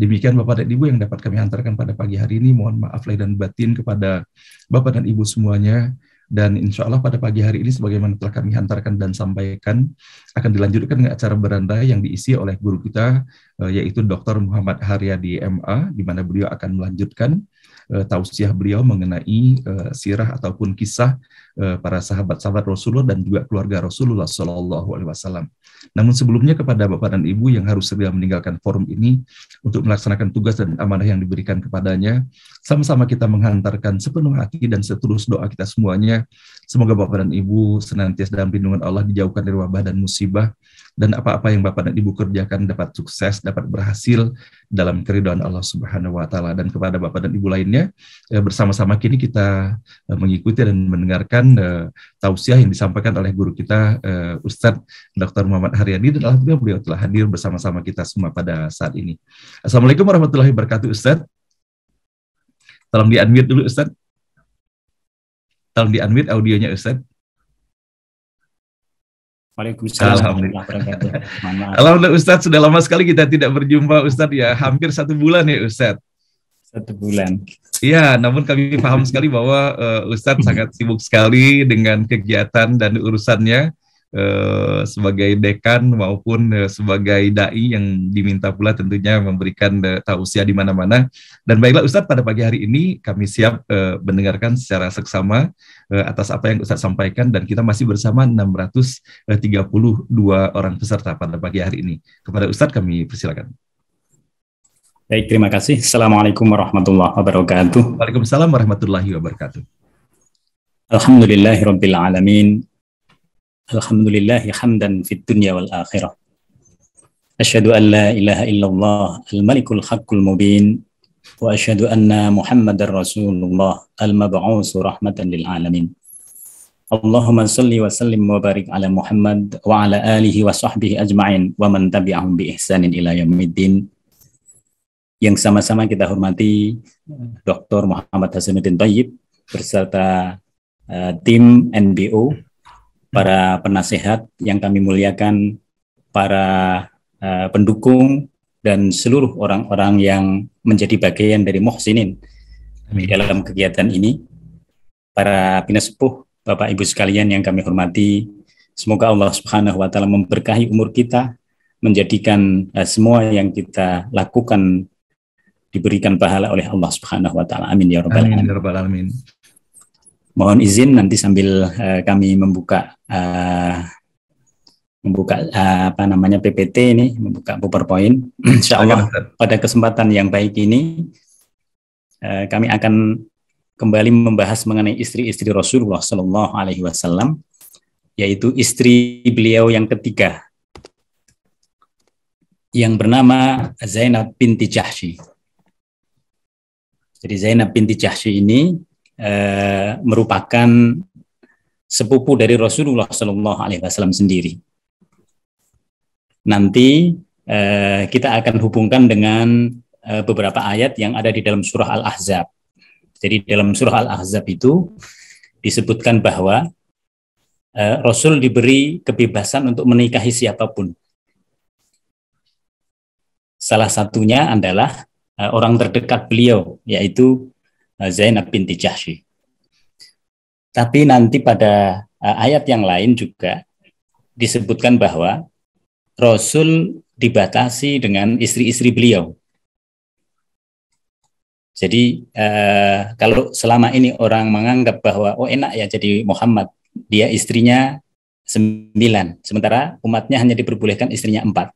Demikian Bapak dan Ibu yang dapat kami antarkan pada pagi hari ini. Mohon maaf lahir dan batin kepada Bapak dan Ibu semuanya. Dan insya Allah pada pagi hari ini sebagaimana telah kami hantarkan dan sampaikan akan dilanjutkan dengan acara beranda yang diisi oleh guru kita eh, yaitu Dr. Muhammad Haryadi MA di mana beliau akan melanjutkan uh, tausiah beliau mengenai uh, sirah ataupun kisah uh, para sahabat-sahabat Rasulullah dan juga keluarga Rasulullah Shallallahu Alaihi Wasallam. Namun sebelumnya kepada bapak dan ibu yang harus segera meninggalkan forum ini untuk melaksanakan tugas dan amanah yang diberikan kepadanya, sama-sama kita menghantarkan sepenuh hati dan setulus doa kita semuanya. Semoga bapak dan ibu senantiasa dalam lindungan Allah dijauhkan dari wabah dan musibah, dan apa-apa yang Bapak dan Ibu kerjakan dapat sukses, dapat berhasil dalam keridhaan Allah Subhanahu wa taala dan kepada Bapak dan Ibu lainnya eh, bersama-sama kini kita eh, mengikuti dan mendengarkan eh, tausiah yang disampaikan oleh guru kita Ustadz Dr. Muhammad Haryadi dan alhamdulillah beliau telah hadir bersama-sama kita semua pada saat ini. Assalamualaikum warahmatullahi wabarakatuh Ustadz. Tolong di-unmute dulu Ustadz. Tolong di-unmute audionya Ustadz. Waalaikumsalam. Alhamdulillah Ustadz, sudah lama sekali kita tidak berjumpa Ustadz ya, hampir satu bulan ya Ustadz. Satu bulan. Iya, namun kami paham sekali bahwa uh, Ustadz sangat sibuk sekali dengan kegiatan dan urusannya. Eh, sebagai dekan maupun eh, sebagai dai yang diminta pula tentunya memberikan eh, tausiah di mana-mana. Dan baiklah Ustadz pada pagi hari ini kami siap mendengarkan secara seksama atas apa yang Ustadz sampaikan dan kita masih bersama 632 orang peserta pada pagi hari ini. Kepada Ustadz kami persilakan. Baik, terima kasih. Assalamualaikum warahmatullahi wabarakatuh. Waalaikumsalam warahmatullahi wabarakatuh. Alhamdulillahirrahmanirrahim. Alhamdulillahi ya hamdan fid dunya wal akhirah. Asyhadu an la ilaha illallah al-malikul haqqul mubin wa asyhadu anna Muhammadar Rasulullah al-mab'uusu rahmatan lil alamin. Allahumma salli wa sallim wa barik ala Muhammad wa ala alihi wa sahbihi ajma'in wa man tabi'ahum bi ihsanin ila yaumiddin. Yang sama-sama kita hormati Dr. Muhammad Hasanuddin Thayyib berserta uh, eh, tim NBO para penasehat yang kami muliakan, para uh, pendukung dan seluruh orang-orang yang menjadi bagian dari Mohsinin di dalam kegiatan ini. Para pina sepuh, Bapak Ibu sekalian yang kami hormati, semoga Allah Subhanahu wa taala memberkahi umur kita, menjadikan uh, semua yang kita lakukan diberikan pahala oleh Allah Subhanahu wa taala. Amin ya rabbal ya alamin mohon izin nanti sambil uh, kami membuka uh, membuka uh, apa namanya PPT ini, membuka PowerPoint. Insya Allah pada kesempatan yang baik ini uh, kami akan kembali membahas mengenai istri-istri Rasulullah Shallallahu Alaihi Wasallam, yaitu istri beliau yang ketiga yang bernama Zainab binti Jahsy. Jadi Zainab binti Jahsy ini Eh, merupakan sepupu dari Rasulullah Shallallahu Alaihi Wasallam sendiri. Nanti eh, kita akan hubungkan dengan eh, beberapa ayat yang ada di dalam surah Al-Ahzab. Jadi dalam surah Al-Ahzab itu disebutkan bahwa eh, Rasul diberi kebebasan untuk menikahi siapapun. Salah satunya adalah eh, orang terdekat beliau, yaitu Eh, Zainab binti Jahsy. Tapi nanti pada eh, ayat yang lain juga disebutkan bahwa Rasul dibatasi dengan istri-istri beliau. Jadi uh, kalau selama ini orang menganggap bahwa oh enak ya jadi Muhammad, dia istrinya sembilan, sementara umatnya hanya diperbolehkan istrinya empat.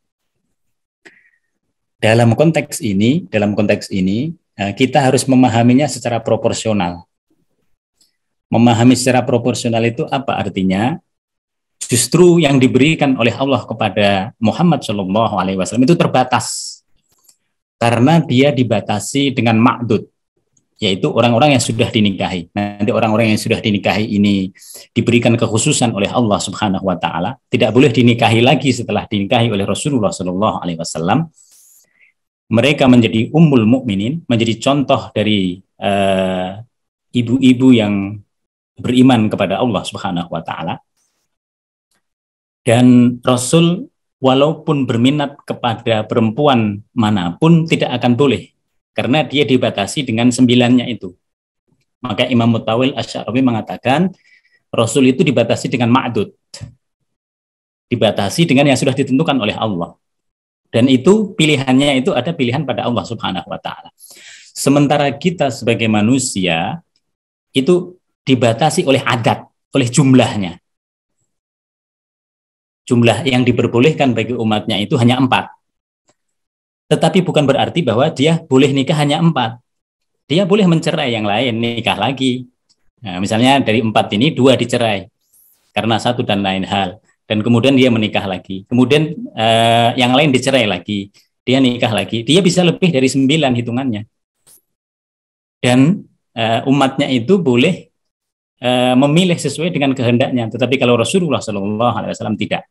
Dalam konteks ini, dalam konteks ini Nah, kita harus memahaminya secara proporsional. Memahami secara proporsional itu apa artinya? Justru yang diberikan oleh Allah kepada Muhammad Shallallahu Alaihi Wasallam itu terbatas karena dia dibatasi dengan makdud, yaitu orang-orang yang sudah dinikahi. Nanti orang-orang yang sudah dinikahi ini diberikan kekhususan oleh Allah Subhanahu Wa Taala, tidak boleh dinikahi lagi setelah dinikahi oleh Rasulullah Shallallahu Alaihi Wasallam mereka menjadi ummul mukminin, menjadi contoh dari eh, ibu-ibu uh, yang beriman kepada Allah Subhanahu wa taala. Dan Rasul walaupun berminat kepada perempuan manapun tidak akan boleh karena dia dibatasi dengan sembilannya itu. Maka Imam Mutawil Asy'ari mengatakan Rasul itu dibatasi dengan ma'dud. Dibatasi dengan yang sudah ditentukan oleh Allah. Dan itu pilihannya itu ada pilihan pada Allah Subhanahu wa taala. Sementara kita sebagai manusia itu dibatasi oleh adat, oleh jumlahnya. Jumlah yang diperbolehkan bagi umatnya itu hanya empat. Tetapi bukan berarti bahwa dia boleh nikah hanya empat. Dia boleh mencerai yang lain, nikah lagi. Nah, misalnya dari empat ini dua dicerai karena satu dan lain hal dan kemudian dia menikah lagi. Kemudian eh, yang lain dicerai lagi, dia nikah lagi. Dia bisa lebih dari sembilan hitungannya. Dan eh, umatnya itu boleh eh, memilih sesuai dengan kehendaknya. Tetapi kalau Rasulullah Shallallahu Alaihi Wasallam tidak.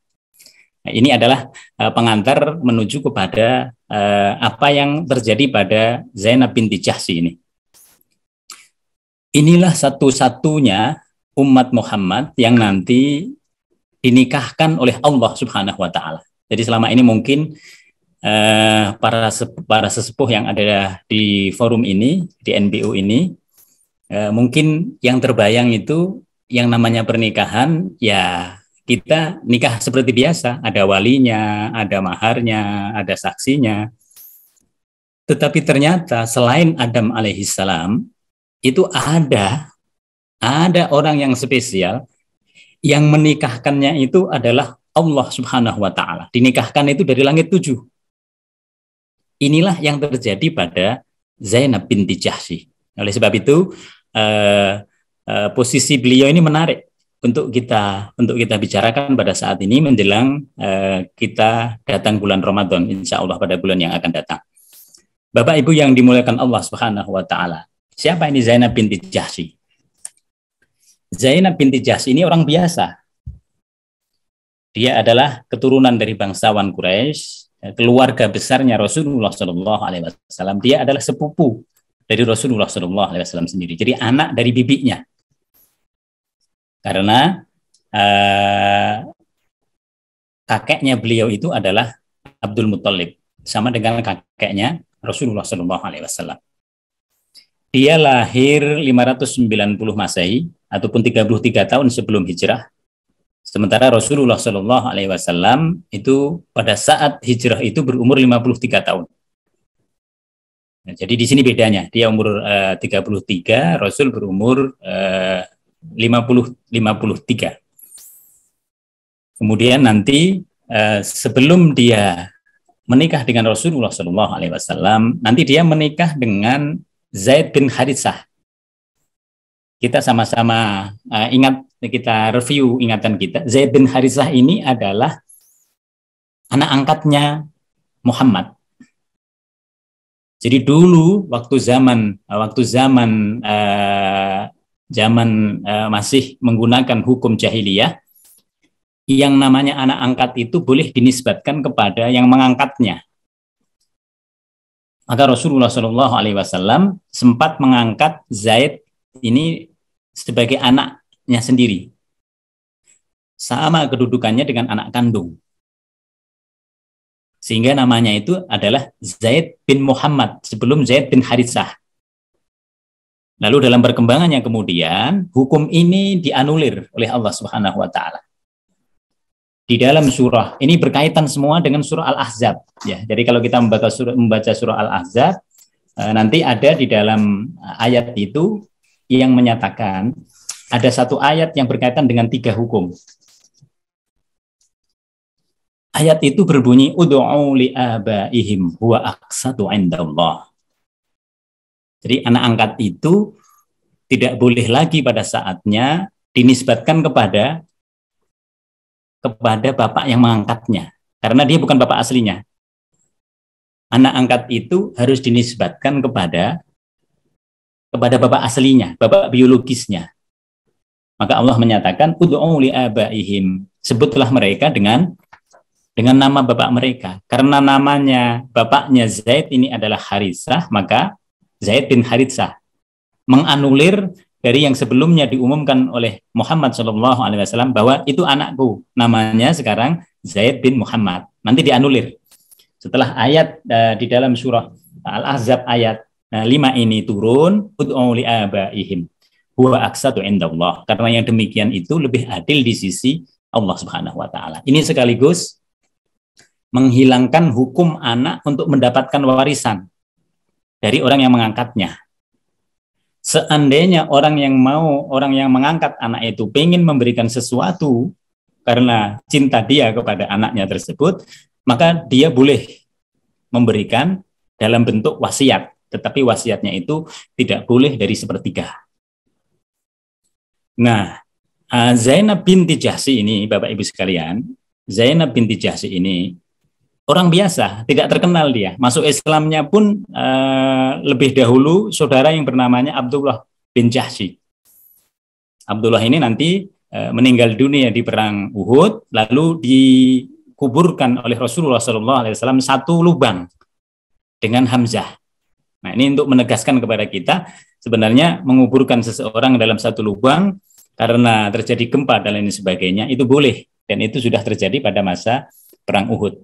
Nah, ini adalah eh, pengantar menuju kepada eh, apa yang terjadi pada Zainab binti Jahsi ini. Inilah satu-satunya umat Muhammad yang nanti dinikahkan oleh Allah Subhanahu wa taala. Jadi selama ini mungkin eh, para para sesepuh yang ada di forum ini, di NBU ini eh, mungkin yang terbayang itu yang namanya pernikahan ya kita nikah seperti biasa, ada walinya, ada maharnya, ada saksinya. Tetapi ternyata selain Adam alaihissalam itu ada ada orang yang spesial yang menikahkannya itu adalah Allah Subhanahu wa taala. Dinikahkan itu dari langit tujuh. Inilah yang terjadi pada Zainab binti Jahsy. Oleh sebab itu eh, eh, posisi beliau ini menarik untuk kita untuk kita bicarakan pada saat ini menjelang eh, kita datang bulan Ramadan insya Allah pada bulan yang akan datang. Bapak Ibu yang dimuliakan Allah Subhanahu wa taala. Siapa ini Zainab binti Jahsy? Zainab binti Jahsy ini orang biasa. Dia adalah keturunan dari bangsawan Quraisy, keluarga besarnya Rasulullah Shallallahu Alaihi Wasallam. Dia adalah sepupu dari Rasulullah Shallallahu Alaihi Wasallam sendiri. Jadi anak dari bibinya. Karena uh, kakeknya beliau itu adalah Abdul Muthalib, sama dengan kakeknya Rasulullah Shallallahu Alaihi Wasallam. Dia lahir 590 Masehi, ataupun 33 tahun sebelum hijrah. Sementara Rasulullah Shallallahu Alaihi Wasallam itu pada saat hijrah itu berumur 53 tahun. Nah, jadi di sini bedanya, dia umur eh, uh, 33, Rasul berumur uh, 50 53. Kemudian nanti uh, sebelum dia menikah dengan Rasulullah Shallallahu Alaihi Wasallam, nanti dia menikah dengan Zaid bin Harithah kita sama-sama uh, ingat kita review ingatan kita. Zaid bin Harisah ini adalah anak angkatnya Muhammad. Jadi dulu waktu zaman eh, waktu zaman uh, zaman uh, masih menggunakan hukum jahiliyah yang namanya anak angkat itu boleh dinisbatkan kepada yang mengangkatnya. Maka Rasulullah Shallallahu Alaihi Wasallam sempat mengangkat Zaid ini sebagai anaknya sendiri. Sama kedudukannya dengan anak kandung. Sehingga namanya itu adalah Zaid bin Muhammad sebelum Zaid bin Harithah. Lalu dalam perkembangannya kemudian hukum ini dianulir oleh Allah Subhanahu wa taala. Di dalam surah ini berkaitan semua dengan surah Al-Ahzab ya. Jadi kalau kita membaca surah membaca surah Al-Ahzab eh, nanti ada di dalam eh, ayat itu yang menyatakan ada satu ayat yang berkaitan dengan tiga hukum. Ayat itu berbunyi ud'u li abaihim huwa aqsatu indallah. Jadi anak angkat itu tidak boleh lagi pada saatnya dinisbatkan kepada kepada bapak yang mengangkatnya karena dia bukan bapak aslinya. Anak angkat itu harus dinisbatkan kepada kepada bapak aslinya, bapak biologisnya. Maka Allah menyatakan ud'u li abaihim. Sebutlah mereka dengan dengan nama bapak mereka. Karena namanya bapaknya Zaid ini adalah Harisah, maka Zaid bin Harisah menganulir dari yang sebelumnya diumumkan oleh Muhammad Shallallahu Alaihi Wasallam bahwa itu anakku namanya sekarang Zaid bin Muhammad nanti dianulir setelah ayat uh, di dalam surah Al Ahzab ayat Nah, lima ini turun ud'u li abaihim huwa aksatu indallah. Karena yang demikian itu lebih adil di sisi Allah Subhanahu wa taala. Ini sekaligus menghilangkan hukum anak untuk mendapatkan warisan dari orang yang mengangkatnya. Seandainya orang yang mau, orang yang mengangkat anak itu ingin memberikan sesuatu karena cinta dia kepada anaknya tersebut, maka dia boleh memberikan dalam bentuk wasiat tetapi wasiatnya itu tidak boleh dari sepertiga. Nah, eh, Zainab binti Jahsi ini, Bapak Ibu sekalian, Zainab binti Jahsi ini orang biasa, tidak terkenal dia. Masuk Islamnya pun uh, lebih dahulu saudara yang bernamanya Abdullah bin Jahsi. Abdullah ini nanti uh, meninggal dunia di perang Uhud, lalu dikuburkan oleh Rasulullah SAW satu lubang dengan Hamzah. Nah, ini untuk menegaskan kepada kita sebenarnya menguburkan seseorang dalam satu lubang karena terjadi gempa dan lain sebagainya itu boleh dan itu sudah terjadi pada masa perang Uhud.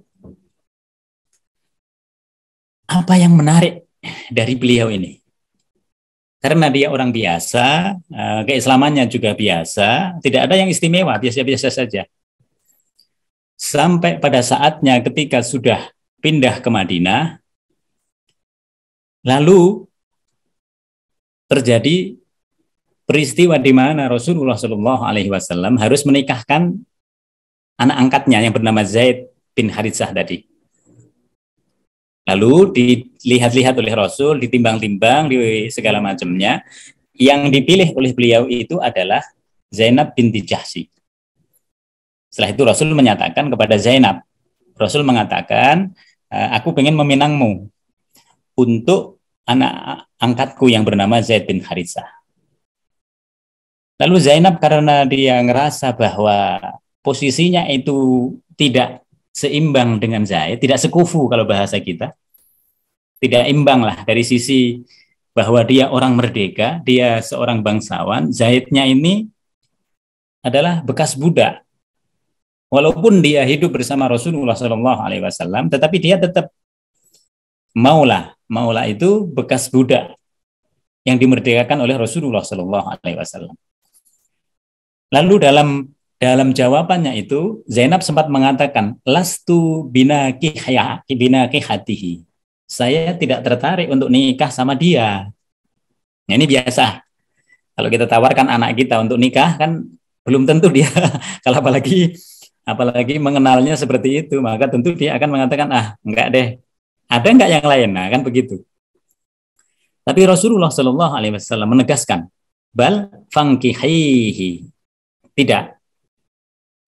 Apa yang menarik dari beliau ini? Karena dia orang biasa, eh, keislamannya juga biasa, tidak ada yang istimewa, biasa-biasa saja. Sampai pada saatnya ketika sudah pindah ke Madinah, Lalu terjadi peristiwa di mana Rasulullah Shallallahu Alaihi Wasallam harus menikahkan anak angkatnya yang bernama Zaid bin Harithah tadi. Lalu dilihat-lihat oleh Rasul, ditimbang-timbang di segala macamnya, yang dipilih oleh beliau itu adalah Zainab binti Jahsi. Setelah itu Rasul menyatakan kepada Zainab, Rasul mengatakan, eh, aku ingin meminangmu untuk anak angkatku yang bernama Zaid bin Harithah. Lalu Zainab karena dia ngerasa bahwa posisinya itu tidak seimbang dengan Zaid, tidak sekufu kalau bahasa kita. Tidak imbang lah dari sisi bahwa dia orang merdeka, dia seorang bangsawan, Zaidnya ini adalah bekas budak. Walaupun dia hidup bersama Rasulullah SAW, tetapi dia tetap maulah Maula itu bekas budak yang dimerdekakan oleh Rasulullah Shallallahu Alaihi Wasallam. Lalu dalam dalam jawabannya itu Zainab sempat mengatakan lastu bina kihya bina kihatihi. Saya tidak tertarik untuk nikah sama dia. Nah, ini biasa. Kalau kita tawarkan anak kita untuk nikah kan belum tentu dia kalau apalagi apalagi mengenalnya seperti itu maka tentu dia akan mengatakan ah enggak deh ada nggak yang lain? Nah, kan begitu. Tapi Rasulullah Shallallahu Alaihi Wasallam menegaskan, bal fangkihihi. Tidak.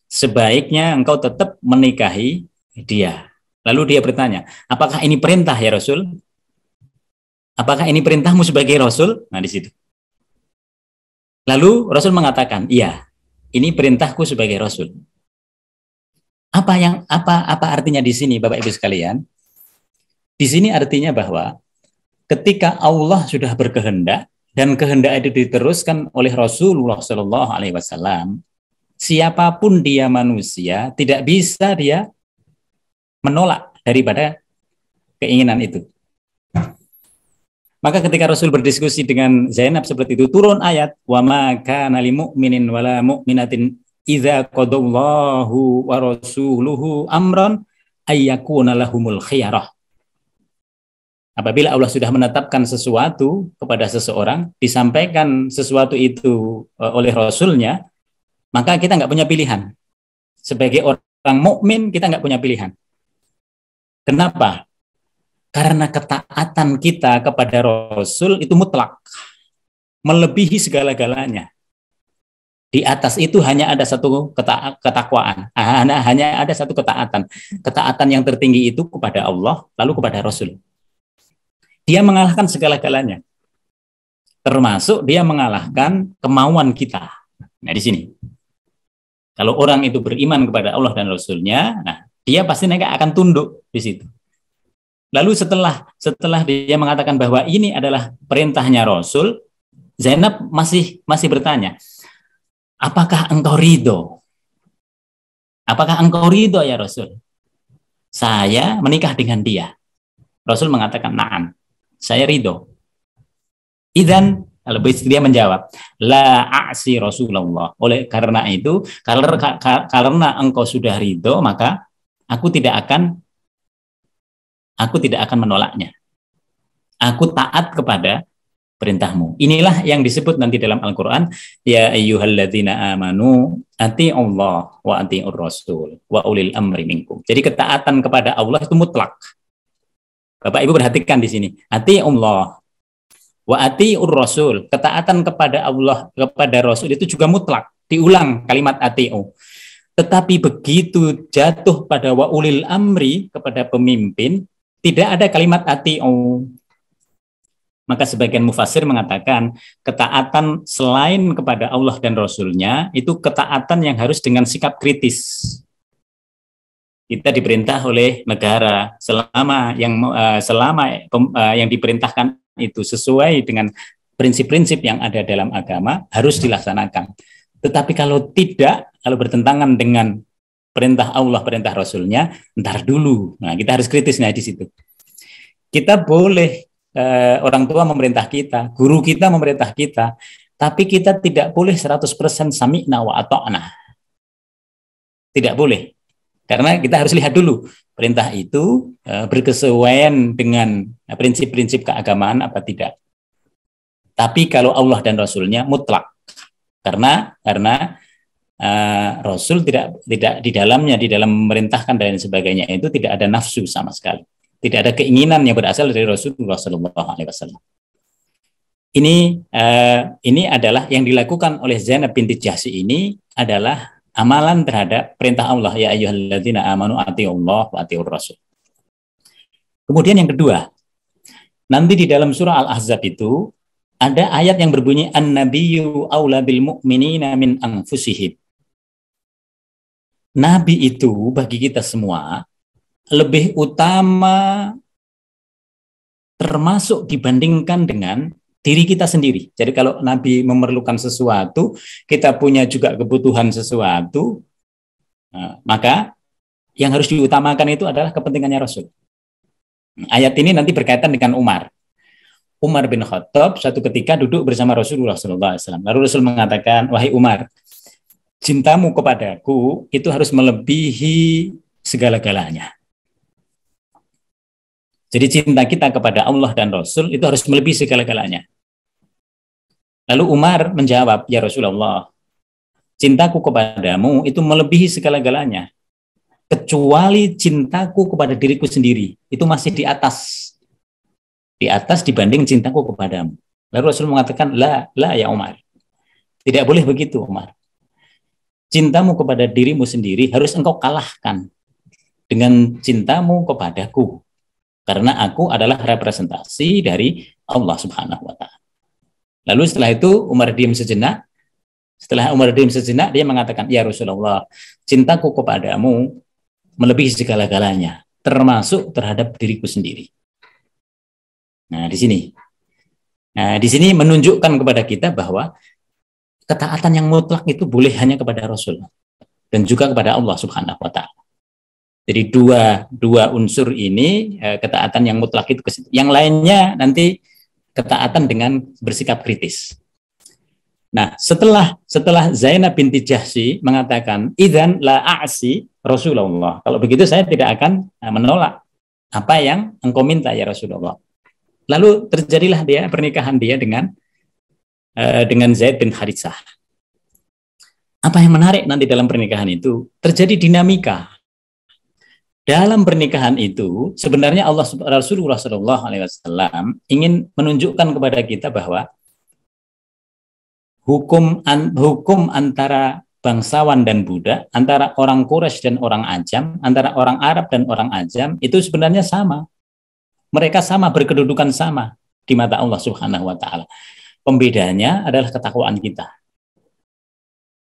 Sebaiknya engkau tetap menikahi dia. Lalu dia bertanya, apakah ini perintah ya Rasul? Apakah ini perintahmu sebagai Rasul? Nah di situ. Lalu Rasul mengatakan, iya, ini perintahku sebagai Rasul. Apa yang apa apa artinya di sini Bapak Ibu sekalian? Di sini artinya bahwa ketika Allah sudah berkehendak dan kehendak itu diteruskan oleh Rasulullah Shallallahu Alaihi Wasallam, siapapun dia manusia tidak bisa dia menolak daripada keinginan itu. Maka ketika Rasul berdiskusi dengan Zainab seperti itu, turun ayat wa ma kana lil mu'minin wala mu'minatin idza qadallahu wa rasuluhu amran ayyakuna lahumul khiyarah. Apabila Allah sudah menetapkan sesuatu kepada seseorang, disampaikan sesuatu itu e, oleh Rasulnya, maka kita nggak punya pilihan. Sebagai orang mukmin kita nggak punya pilihan. Kenapa? Karena ketaatan kita kepada Rasul itu mutlak, melebihi segala-galanya. Di atas itu hanya ada satu keta ketakwaan, ah, hanya ada satu ketaatan. Ketaatan yang tertinggi itu kepada Allah, lalu kepada Rasul. Dia mengalahkan segala-galanya. Termasuk dia mengalahkan kemauan kita. Nah, di sini. Kalau orang itu beriman kepada Allah dan Rasulnya, nah, dia pasti mereka akan tunduk di situ. Lalu setelah setelah dia mengatakan bahwa ini adalah perintahnya Rasul, Zainab masih masih bertanya, apakah engkau ridho? Apakah engkau ridho ya Rasul? Saya menikah dengan dia. Rasul mengatakan naan saya ridho. Idan lebih dia menjawab, la aksi Rasulullah. Oleh karena itu, karena, engkau sudah ridho, maka aku tidak akan aku tidak akan menolaknya. Aku taat kepada perintahmu. Inilah yang disebut nanti dalam Al-Quran, ya ayyuhalladzina amanu ati Allah wa anti rasul wa ulil amri minkum. Jadi ketaatan kepada Allah itu mutlak Bapak Ibu perhatikan di sini. Ati Allah, Wa ati ur rasul. Ketaatan kepada Allah, kepada Rasul itu juga mutlak. Diulang kalimat atiu. Tetapi begitu jatuh pada wa ulil amri, kepada pemimpin, tidak ada kalimat atiu. Maka sebagian mufasir mengatakan ketaatan selain kepada Allah dan Rasulnya itu ketaatan yang harus dengan sikap kritis kita diperintah oleh negara selama yang uh, selama uh, yang diperintahkan itu sesuai dengan prinsip-prinsip yang ada dalam agama harus dilaksanakan. Tetapi kalau tidak, kalau bertentangan dengan perintah Allah, perintah Rasulnya, ntar dulu. Nah, kita harus kritisnya di situ. Kita boleh eh, orang tua memerintah kita, guru kita memerintah kita, tapi kita tidak boleh 100% sami'na wa ata'na. Tidak boleh. Karena kita harus lihat dulu perintah itu e, berkesesuaian dengan prinsip-prinsip keagamaan apa tidak. Tapi kalau Allah dan Rasulnya mutlak, karena karena uh, Rasul tidak tidak di dalamnya di dalam memerintahkan dan sebagainya itu tidak ada nafsu sama sekali, tidak ada keinginan yang berasal dari Rasulullah SAW. Ini uh, ini adalah yang dilakukan oleh Zainab binti Jasi ini adalah amalan terhadap perintah Allah ya ayyuhalladzina amanu Allah wa atiur rasul. Kemudian yang kedua, nanti di dalam surah Al-Ahzab itu ada ayat yang berbunyi an-nabiyyu aula bil mu'minina min anfusihim. Nabi itu bagi kita semua lebih utama termasuk dibandingkan dengan diri kita sendiri. Jadi kalau Nabi memerlukan sesuatu, kita punya juga kebutuhan sesuatu, eh, maka yang harus diutamakan itu adalah kepentingannya Rasul. Ayat ini nanti berkaitan dengan Umar. Umar bin Khattab suatu ketika duduk bersama Rasulullah SAW. Lalu Rasul mengatakan, wahai Umar, cintamu kepadaku itu harus melebihi segala-galanya. Jadi cinta kita kepada Allah dan Rasul itu harus melebihi segala-galanya. Lalu Umar menjawab, "Ya Rasulullah, cintaku kepadamu itu melebihi segala-galanya, kecuali cintaku kepada diriku sendiri. Itu masih di atas, di atas dibanding cintaku kepadamu." Lalu Rasul mengatakan, "La, la ya Umar. Tidak boleh begitu, Umar. Cintamu kepada dirimu sendiri harus engkau kalahkan dengan cintamu kepadaku." Karena aku adalah representasi dari Allah Subhanahu wa taala. Lalu setelah itu Umar diam sejenak. Setelah Umar diam sejenak, dia mengatakan, Ya Rasulullah, cintaku kepadamu melebihi segala-galanya, termasuk terhadap diriku sendiri. Nah, di sini. Nah, di sini menunjukkan kepada kita bahwa ketaatan yang mutlak itu boleh hanya kepada Rasul dan juga kepada Allah Subhanahu wa taala. Jadi dua dua unsur ini eh, ketaatan yang mutlak itu yang lainnya nanti ketaatan dengan bersikap kritis. Nah, setelah setelah Zainab binti Jahsy mengatakan, "Idzan la a'si Rasulullah." Kalau begitu saya tidak akan eh, menolak apa yang engkau minta ya Rasulullah. Lalu terjadilah dia pernikahan dia dengan uh, dengan Zaid bin Harithah. Apa yang menarik nanti dalam pernikahan itu terjadi dinamika dalam pernikahan itu sebenarnya Allah Rasulullah Shallallahu Alaihi Wasallam ingin menunjukkan kepada kita bahwa hukum an, hukum antara bangsawan dan budak, antara orang Quraisy dan orang Ajam, antara orang Arab dan orang Ajam itu sebenarnya sama. Mereka sama berkedudukan sama di mata Allah Subhanahu wa taala. Pembedanya adalah ketakwaan kita.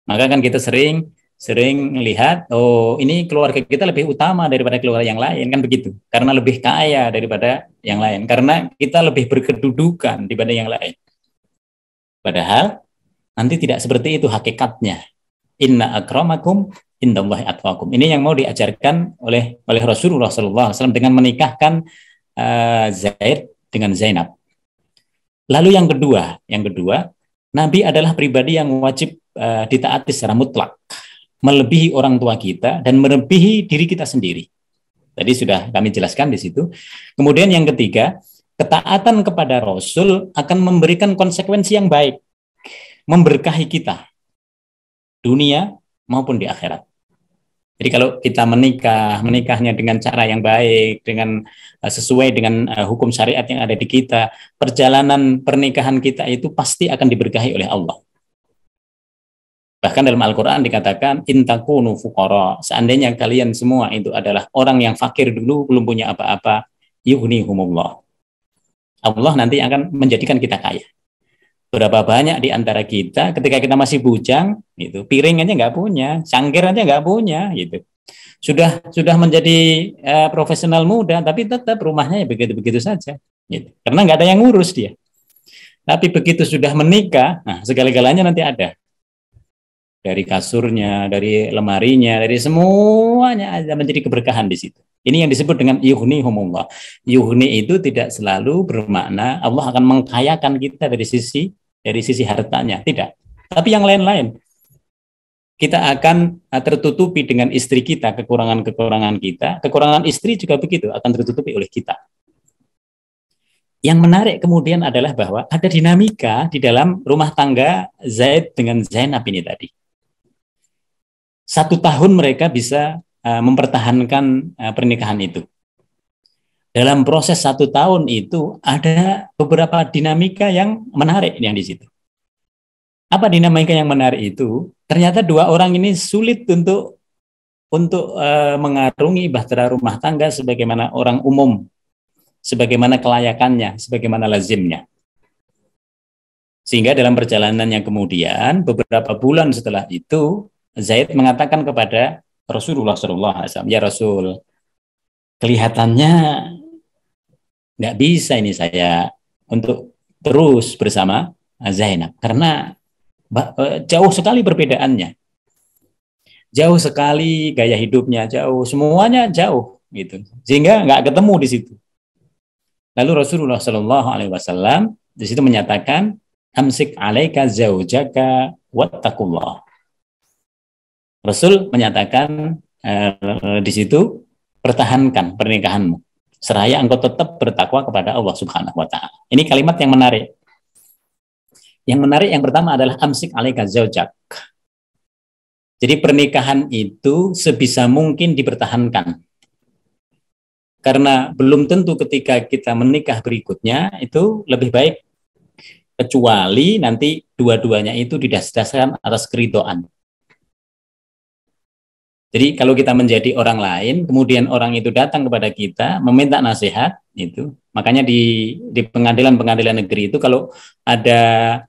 Maka kan kita sering sering lihat oh ini keluarga kita lebih utama daripada keluarga yang lain kan begitu karena lebih kaya daripada yang lain karena kita lebih berkedudukan daripada yang lain padahal nanti tidak seperti itu hakikatnya inna akramakum indallahi atwakum ini yang mau diajarkan oleh oleh Rasulullah SAW dengan menikahkan uh, Zaid dengan Zainab lalu yang kedua yang kedua Nabi adalah pribadi yang wajib uh, ditaati secara mutlak melebihi orang tua kita dan melebihi diri kita sendiri. Tadi sudah kami jelaskan di situ. Kemudian yang ketiga, ketaatan kepada Rasul akan memberikan konsekuensi yang baik, memberkahi kita dunia maupun di akhirat. Jadi kalau kita menikah, menikahnya dengan cara yang baik, dengan eh, sesuai dengan eh, hukum syariat yang ada di kita, perjalanan pernikahan kita itu pasti akan diberkahi oleh Allah. Bahkan dalam Al-Quran dikatakan, intakunu fukoro, seandainya kalian semua itu adalah orang yang fakir dulu, belum punya apa-apa, humullah. Allah nanti akan menjadikan kita kaya. Berapa banyak di antara kita ketika kita masih bujang, itu piring aja nggak punya, cangkirannya aja nggak punya, gitu. Sudah sudah menjadi uh, profesional muda, tapi tetap rumahnya ya begitu-begitu saja, gitu. Karena nggak ada yang ngurus dia. Tapi begitu sudah menikah, nah segala-galanya nanti ada dari kasurnya, dari lemarinya, dari semuanya ada menjadi keberkahan di situ. Ini yang disebut dengan yuhni humullah. Yuhni itu tidak selalu bermakna Allah akan mengkayakan kita dari sisi dari sisi hartanya, tidak. Tapi yang lain-lain, kita akan uh, tertutupi dengan istri kita, kekurangan-kekurangan kita, kekurangan istri juga begitu akan tertutupi oleh kita. Yang menarik kemudian adalah bahwa ada dinamika di dalam rumah tangga Zaid dengan Zainab ini tadi satu tahun mereka bisa uh, mempertahankan uh, pernikahan itu. Dalam proses satu tahun itu ada beberapa dinamika yang menarik yang di situ. Apa dinamika yang menarik itu? Ternyata dua orang ini sulit untuk untuk uh, mengarungi bahtera rumah tangga sebagaimana orang umum, sebagaimana kelayakannya, sebagaimana lazimnya. Sehingga dalam perjalanan yang kemudian beberapa bulan setelah itu Zaid mengatakan kepada Rasulullah Shallallahu Alaihi Wasallam, ya Rasul, kelihatannya nggak bisa ini saya untuk terus bersama Zainab karena eh, jauh sekali perbedaannya, jauh sekali gaya hidupnya, jauh semuanya jauh gitu, sehingga nggak ketemu di situ. Lalu Rasulullah Shallallahu Alaihi Wasallam di situ menyatakan, amsik alaika zaujaka wattaqullah. Rasul menyatakan eh, di situ pertahankan pernikahanmu seraya engkau tetap bertakwa kepada Allah Subhanahu wa taala. Ini kalimat yang menarik. Yang menarik yang pertama adalah amsik alaika zaujak. Jadi pernikahan itu sebisa mungkin dipertahankan. Karena belum tentu ketika kita menikah berikutnya itu lebih baik kecuali nanti dua-duanya itu didasarkan atas keridoan. Jadi kalau kita menjadi orang lain, kemudian orang itu datang kepada kita meminta nasihat, itu makanya di di pengadilan-pengadilan negeri itu kalau ada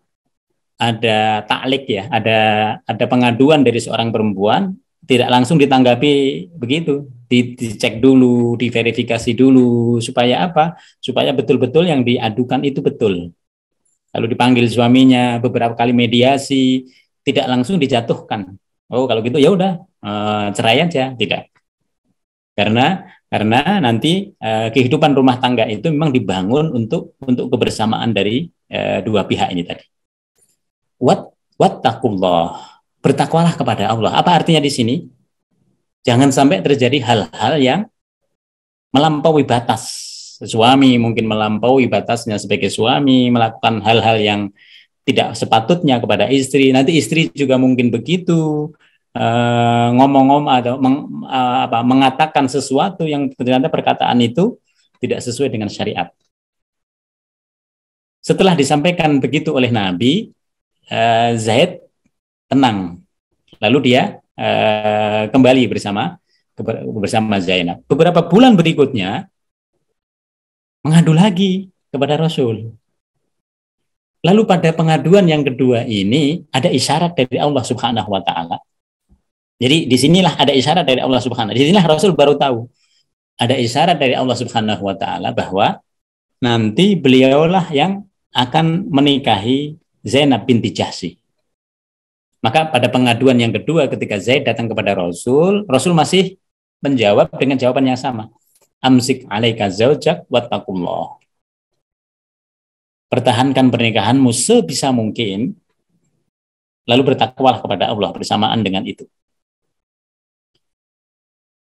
ada taklik ya, ada ada pengaduan dari seorang perempuan tidak langsung ditanggapi begitu, di, dicek dulu, diverifikasi dulu supaya apa? Supaya betul-betul yang diadukan itu betul. Lalu dipanggil suaminya beberapa kali mediasi, tidak langsung dijatuhkan. Oh kalau gitu ya udah Eh, cerai aja tidak karena karena nanti uh, kehidupan rumah tangga itu memang dibangun untuk untuk kebersamaan dari uh, dua pihak ini tadi what what takulloh bertakwalah kepada Allah apa artinya di sini jangan sampai terjadi hal-hal yang melampaui batas suami mungkin melampaui batasnya sebagai suami melakukan hal-hal yang tidak sepatutnya kepada istri nanti istri juga mungkin begitu Eh, ngomong-ngomong atau meng, uh, apa, mengatakan sesuatu yang ternyata perkataan itu tidak sesuai dengan syariat. Setelah disampaikan begitu oleh Nabi, uh, Zaid tenang. Lalu dia uh, kembali bersama bersama Zainab. Beberapa bulan berikutnya mengadu lagi kepada Rasul. Lalu pada pengaduan yang kedua ini ada isyarat dari Allah Subhanahu wa taala jadi disinilah ada isyarat dari Allah Subhanahu. Wa Disinilah Rasul baru tahu ada isyarat dari Allah Subhanahu Wa Taala bahwa nanti beliaulah yang akan menikahi Zainab binti Jahsy. Maka pada pengaduan yang kedua ketika Zaid datang kepada Rasul, Rasul masih menjawab dengan jawaban yang sama. Amsik alaika zaujak wattaqullah. Pertahankan pernikahanmu sebisa mungkin, lalu bertakwalah kepada Allah bersamaan dengan itu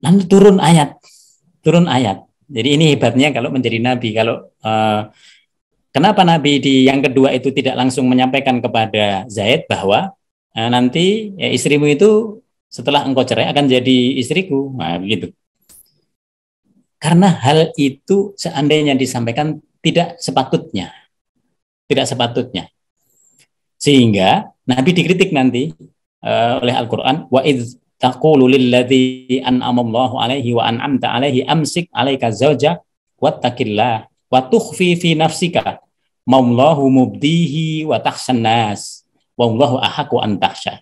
lalu turun ayat turun ayat jadi ini hebatnya kalau menjadi nabi kalau eh, kenapa nabi di yang kedua itu tidak langsung menyampaikan kepada Zaid bahwa eh, nanti ya, istrimu itu setelah engkau cerai akan jadi istriku nah begitu karena hal itu seandainya disampaikan tidak sepatutnya tidak sepatutnya sehingga nabi dikritik nanti eh, oleh Al-Qur'an wa taqulu lilladzi an'ama Allahu alaihi wa an'amta alaihi amsik alaika zawja wattaqillah wa tukhfi fi nafsika maullahu mubdihi wa tahsan nas wallahu ahaku an tahsha.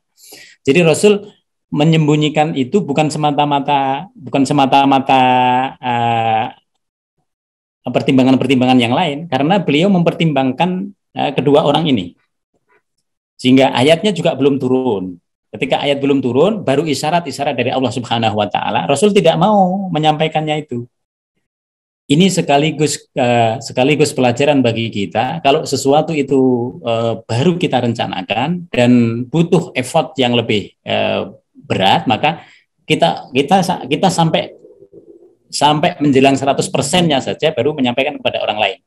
Jadi Rasul menyembunyikan itu bukan semata-mata bukan semata-mata uh, pertimbangan-pertimbangan yang lain karena beliau mempertimbangkan uh, kedua orang ini. Sehingga ayatnya juga belum turun. Ketika ayat belum turun, baru isyarat-isyarat dari Allah Subhanahu wa taala. Rasul tidak mau menyampaikannya itu. Ini sekaligus eh, sekaligus pelajaran bagi kita kalau sesuatu itu eh, baru kita rencanakan dan butuh effort yang lebih eh, berat, maka kita kita kita sampai sampai menjelang 100%-nya saja baru menyampaikan kepada orang lain.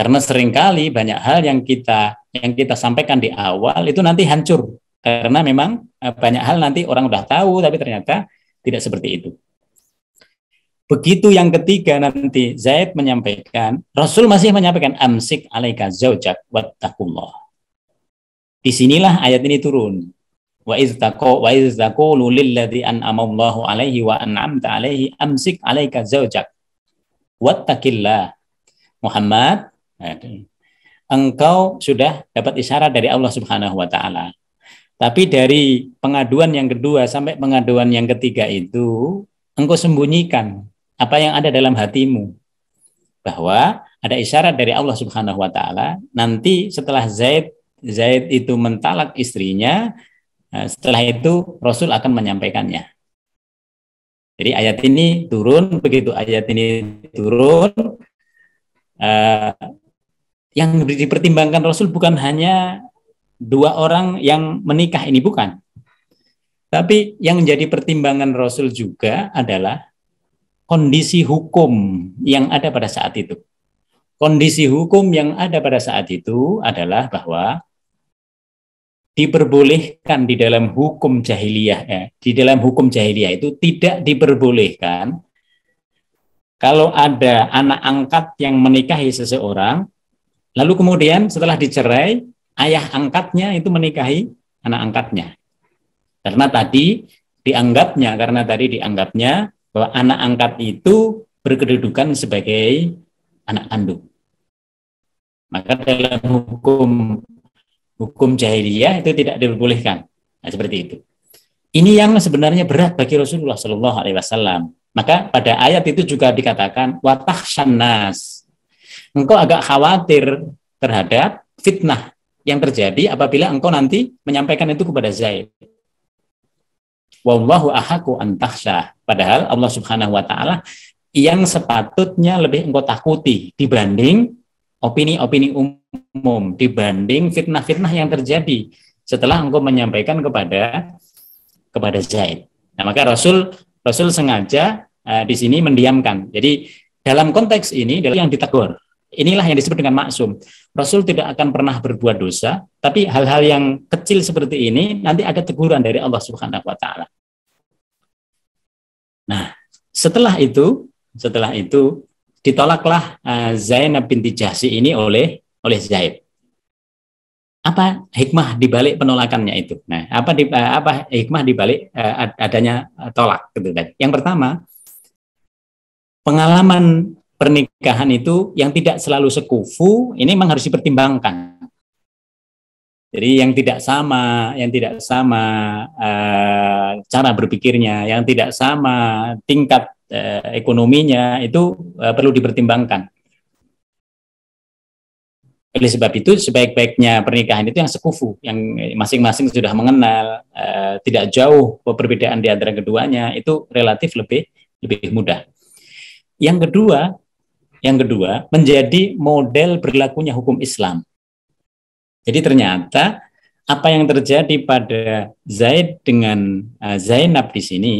Karena seringkali banyak hal yang kita yang kita sampaikan di awal itu nanti hancur karena memang eh, banyak hal nanti orang udah tahu, tapi ternyata tidak seperti itu. Begitu yang ketiga nanti Zaid menyampaikan, Rasul masih menyampaikan amsik alaika zaujak wattaqullah. sinilah ayat ini turun. Wa iz taqo wa iz taqulu lilladzi alaihi wa an'amta alaihi amsik alaika zaujak wattaqillah. Muhammad, eh, engkau sudah dapat isyarat dari Allah Subhanahu wa taala. Tapi dari pengaduan yang kedua sampai pengaduan yang ketiga itu, engkau sembunyikan apa yang ada dalam hatimu. Bahwa ada isyarat dari Allah Subhanahu wa taala, nanti setelah Zaid Zaid itu mentalak istrinya, eh, setelah itu Rasul akan menyampaikannya. Jadi ayat ini turun, begitu ayat ini turun, eh, yang dipertimbangkan Rasul bukan hanya dua orang yang menikah ini bukan. Tapi yang menjadi pertimbangan Rasul juga adalah kondisi hukum yang ada pada saat itu. Kondisi hukum yang ada pada saat itu adalah bahwa diperbolehkan di dalam hukum jahiliyah ya, di dalam hukum jahiliyah itu tidak diperbolehkan kalau ada anak angkat yang menikahi seseorang lalu kemudian setelah dicerai ayah angkatnya itu menikahi anak angkatnya. Karena tadi dianggapnya, karena tadi dianggapnya bahwa anak angkat itu berkedudukan sebagai anak kandung. Maka dalam hukum hukum jahiliyah itu tidak diperbolehkan. Nah, seperti itu. Ini yang sebenarnya berat bagi Rasulullah Shallallahu Alaihi Wasallam. Maka pada ayat itu juga dikatakan watah shanas. Engkau agak khawatir terhadap fitnah yang terjadi apabila engkau nanti menyampaikan itu kepada Zaid. Wallahu ahaku antahsyah. Padahal Allah subhanahu wa ta'ala yang sepatutnya lebih engkau takuti dibanding opini-opini umum, dibanding fitnah-fitnah yang terjadi setelah engkau menyampaikan kepada kepada Zaid. Nah, maka Rasul Rasul sengaja uh, di sini mendiamkan. Jadi dalam konteks ini adalah yang ditegur. Inilah yang disebut dengan maksum. Rasul tidak akan pernah berbuat dosa, tapi hal-hal yang kecil seperti ini nanti ada teguran dari Allah Subhanahu wa taala. Nah, setelah itu, setelah itu ditolaklah eh, Zainab binti Jahsi ini oleh oleh Zaid. Apa hikmah dibalik penolakannya itu? Nah, apa di, eh, apa hikmah dibalik balik eh, adanya tolak gitu Yang pertama, pengalaman pernikahan itu yang tidak selalu sekufu ini memang harus dipertimbangkan. Jadi yang tidak sama, yang tidak sama uh, cara berpikirnya, yang tidak sama tingkat uh, ekonominya itu uh, perlu dipertimbangkan. Oleh sebab itu sebaik-baiknya pernikahan itu yang sekufu, yang masing-masing sudah mengenal, uh, tidak jauh perbedaan di antara keduanya itu relatif lebih lebih mudah. Yang kedua, yang kedua, menjadi model berlakunya hukum Islam. Jadi ternyata apa yang terjadi pada Zaid dengan eh, Zainab di sini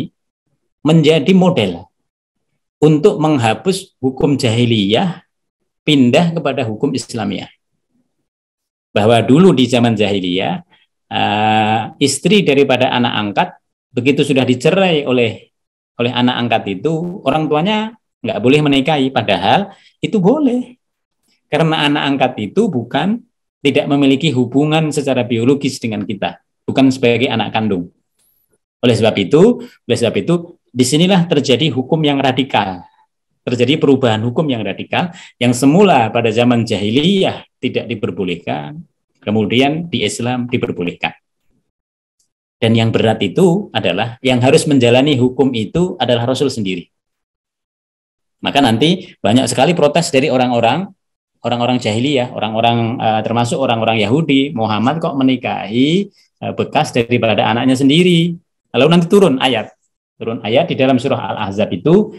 menjadi model untuk menghapus hukum jahiliyah pindah kepada hukum Islamiyah. Bahwa dulu di zaman jahiliyah eh, istri daripada anak angkat begitu sudah dicerai oleh oleh anak angkat itu orang tuanya nggak boleh menikahi padahal itu boleh karena anak angkat itu bukan tidak memiliki hubungan secara biologis dengan kita bukan sebagai anak kandung oleh sebab itu oleh sebab itu disinilah terjadi hukum yang radikal terjadi perubahan hukum yang radikal yang semula pada zaman jahiliyah tidak diperbolehkan kemudian di Islam diperbolehkan dan yang berat itu adalah yang harus menjalani hukum itu adalah Rasul sendiri maka nanti banyak sekali protes dari orang-orang orang-orang jahiliyah, orang-orang uh, termasuk orang-orang Yahudi, Muhammad kok menikahi uh, bekas daripada anaknya sendiri. Lalu nanti turun ayat. Turun ayat di dalam surah Al-Ahzab itu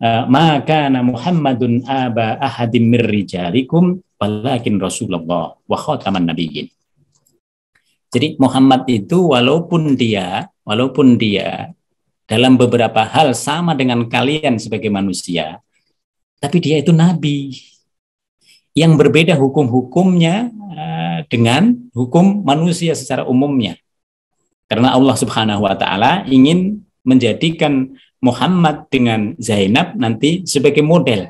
uh, eh, maka Muhammadun aba ahadim mirrijalikum walakin Rasulullah wa khataman nabiyyin. Jadi Muhammad itu walaupun dia walaupun dia dalam beberapa hal sama dengan kalian sebagai manusia, tapi dia itu nabi yang berbeda hukum-hukumnya eh, dengan hukum manusia secara umumnya. Karena Allah Subhanahu wa taala ingin menjadikan Muhammad dengan Zainab nanti sebagai model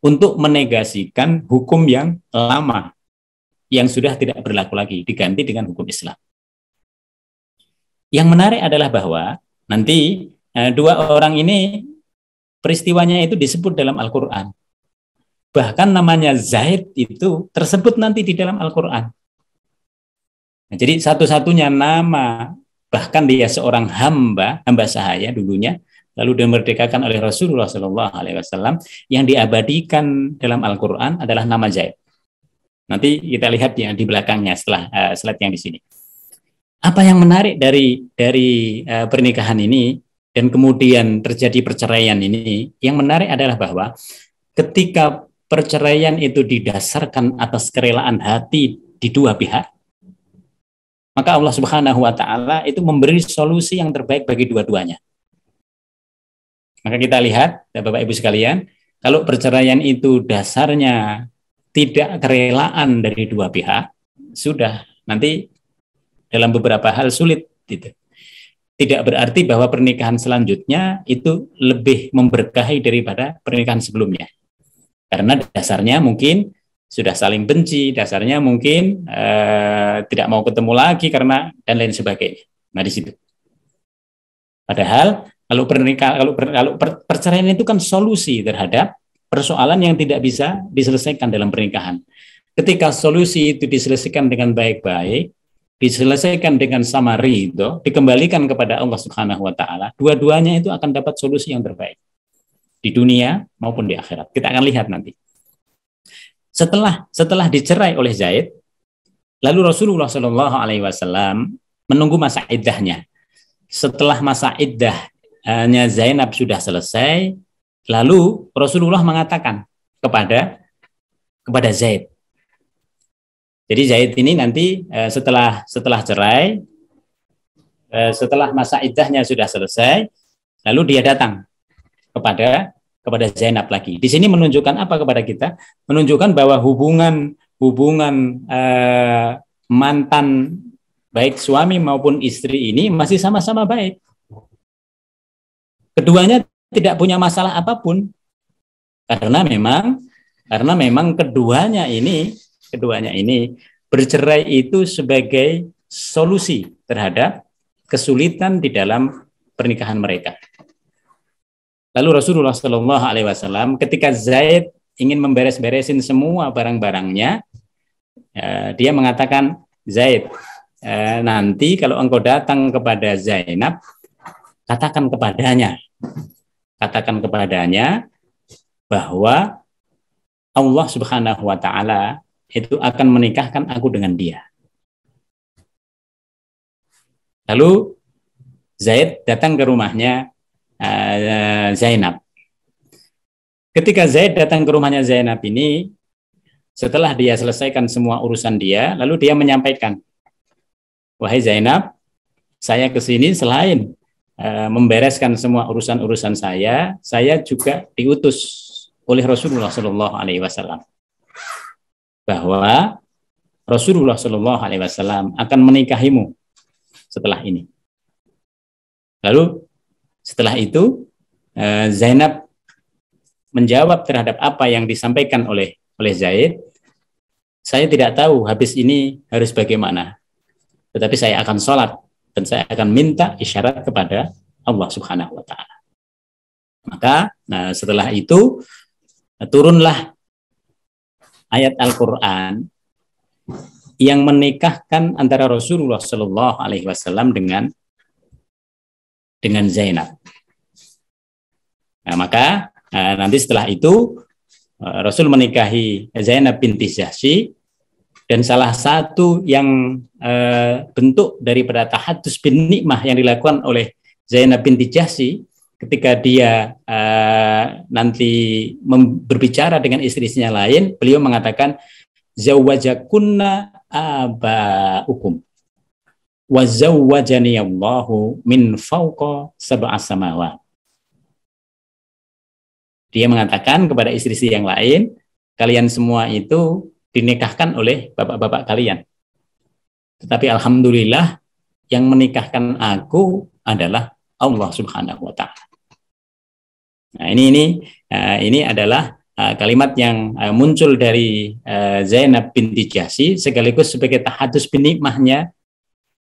untuk menegasikan hukum yang lama yang sudah tidak berlaku lagi diganti dengan hukum Islam. Yang menarik adalah bahwa Nanti eh, dua orang ini peristiwanya itu disebut dalam Al-Quran. Bahkan namanya Zaid itu tersebut nanti di dalam Al-Quran. Nah, jadi satu-satunya nama bahkan dia seorang hamba, hamba sahaya dulunya, lalu dimerdekakan oleh Rasulullah Shallallahu Alaihi Wasallam yang diabadikan dalam Al-Quran adalah nama Zaid. Nanti kita lihat yang di belakangnya setelah uh, slide yang di sini apa yang menarik dari dari uh, pernikahan ini dan kemudian terjadi perceraian ini, yang menarik adalah bahwa ketika perceraian itu didasarkan atas kerelaan hati di dua pihak, maka Allah Subhanahu wa taala itu memberi solusi yang terbaik bagi dua-duanya. Maka kita lihat Bapak Ibu sekalian, kalau perceraian itu dasarnya tidak kerelaan dari dua pihak, sudah nanti dalam beberapa hal sulit gitu. Tidak berarti bahwa pernikahan selanjutnya itu lebih memberkahi daripada pernikahan sebelumnya. Karena dasarnya mungkin sudah saling benci, dasarnya mungkin eh, tidak mau ketemu lagi karena dan lain sebagainya. Nah di situ. Padahal kalau pernikahan kalau, per, kalau per, perceraian itu kan solusi terhadap persoalan yang tidak bisa diselesaikan dalam pernikahan. Ketika solusi itu diselesaikan dengan baik-baik, diselesaikan dengan sama ridho, dikembalikan kepada Allah Subhanahu wa taala, dua-duanya itu akan dapat solusi yang terbaik di dunia maupun di akhirat. Kita akan lihat nanti. Setelah setelah dicerai oleh Zaid, lalu Rasulullah Shallallahu alaihi wasallam menunggu masa iddahnya. Setelah masa iddahnya Zainab sudah selesai, lalu Rasulullah mengatakan kepada kepada Zaid, jadi jahit ini nanti eh, setelah setelah cerai, eh, setelah masa idahnya sudah selesai, lalu dia datang kepada kepada Zainab lagi. Di sini menunjukkan apa kepada kita? Menunjukkan bahwa hubungan hubungan eh, mantan baik suami maupun istri ini masih sama-sama baik. Keduanya tidak punya masalah apapun karena memang karena memang keduanya ini keduanya ini bercerai itu sebagai solusi terhadap kesulitan di dalam pernikahan mereka. Lalu Rasulullah Shallallahu Alaihi Wasallam ketika Zaid ingin memberes-beresin semua barang-barangnya, ya, dia mengatakan Zaid ya, nanti kalau engkau datang kepada Zainab katakan kepadanya, katakan kepadanya bahwa Allah Subhanahu Wa Taala itu akan menikahkan aku dengan dia. Lalu Zaid datang ke rumahnya uh, Zainab. Ketika Zaid datang ke rumahnya Zainab ini, setelah dia selesaikan semua urusan dia, lalu dia menyampaikan, "Wahai Zainab, saya kesini selain uh, membereskan semua urusan-urusan saya, saya juga diutus oleh Rasulullah Shallallahu alaihi wasallam." bahwa Rasulullah Shallallahu Alaihi Wasallam akan menikahimu setelah ini. Lalu setelah itu eh, Zainab menjawab terhadap apa yang disampaikan oleh oleh Zaid. Saya tidak tahu habis ini harus bagaimana, tetapi saya akan sholat dan saya akan minta isyarat kepada Allah Subhanahu Wa Taala. Maka nah, setelah itu turunlah ayat Al-Quran yang menikahkan antara Rasulullah Shallallahu Alaihi Wasallam dengan dengan Zainab. Nah, maka eh, nanti setelah itu eh, Rasul menikahi Zainab binti Zahsi dan salah satu yang e, bentuk perdata hadus bin nikmah yang dilakukan oleh Zainab binti jasi ketika dia e, nanti berbicara dengan istrinya lain, beliau mengatakan zawajakunna aba wa wazawajani Allahu min fawqa sab'a samawat. Dia mengatakan kepada istri-istri yang lain, kalian semua itu dinikahkan oleh bapak-bapak kalian. Tetapi alhamdulillah yang menikahkan aku adalah Allah Subhanahu wa taala. Nah, ini ini uh, ini adalah uh, kalimat yang uh, muncul dari uh, Zainab binti Jasi sekaligus sebagai tahatus binikmahnya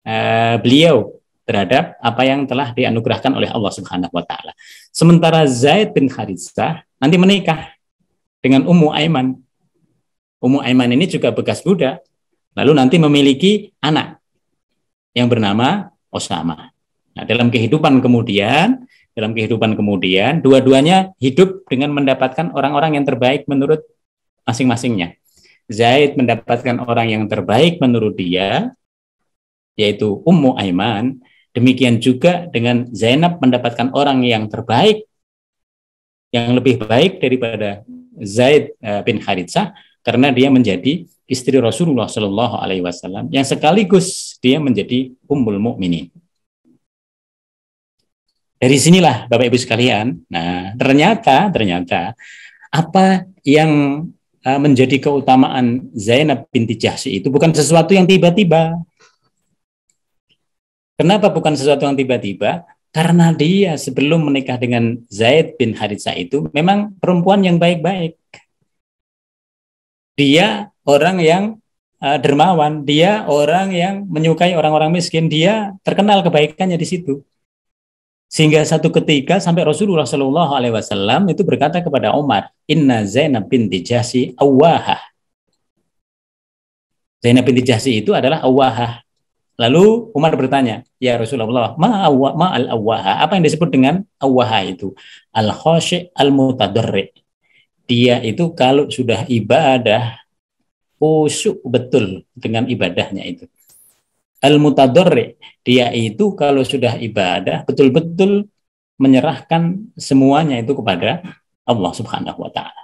uh, beliau terhadap apa yang telah dianugerahkan oleh Allah Subhanahu wa taala. Sementara Zaid bin Harithah nanti menikah dengan Ummu Aiman. Ummu Aiman ini juga bekas budak lalu nanti memiliki anak yang bernama Osama. Nah, dalam kehidupan kemudian dalam kehidupan kemudian, dua-duanya hidup dengan mendapatkan orang-orang yang terbaik menurut masing-masingnya. Zaid mendapatkan orang yang terbaik menurut dia, yaitu Ummu Aiman. Demikian juga dengan Zainab mendapatkan orang yang terbaik, yang lebih baik daripada Zaid eh, bin Haritsah, karena dia menjadi istri Rasulullah Shallallahu Alaihi Wasallam yang sekaligus dia menjadi ummul mukminin. Dari sinilah Bapak Ibu sekalian. Nah, ternyata ternyata apa yang eh, menjadi keutamaan Zainab binti Jahsy itu bukan sesuatu yang tiba-tiba. Kenapa bukan sesuatu yang tiba-tiba? Karena dia sebelum menikah dengan Zaid bin Haritsah itu memang perempuan yang baik-baik. Dia orang yang eh, dermawan, dia orang yang menyukai orang-orang miskin, dia terkenal kebaikannya di situ. Sehingga satu ketika sampai Rasulullah Shallallahu Alaihi Wasallam itu berkata kepada Umar, Inna Zainab binti Jahsi awahah. Zainab binti Jahsi itu adalah awahah. Lalu Umar bertanya, Ya Rasulullah, ma, awa, ma al awaha? Apa yang disebut dengan awaha itu? Al khosyi al mutadarri. Dia itu kalau sudah ibadah, usuk betul dengan ibadahnya itu. Al mutadarri dia itu kalau sudah ibadah betul-betul menyerahkan semuanya itu kepada Allah Subhanahu wa taala.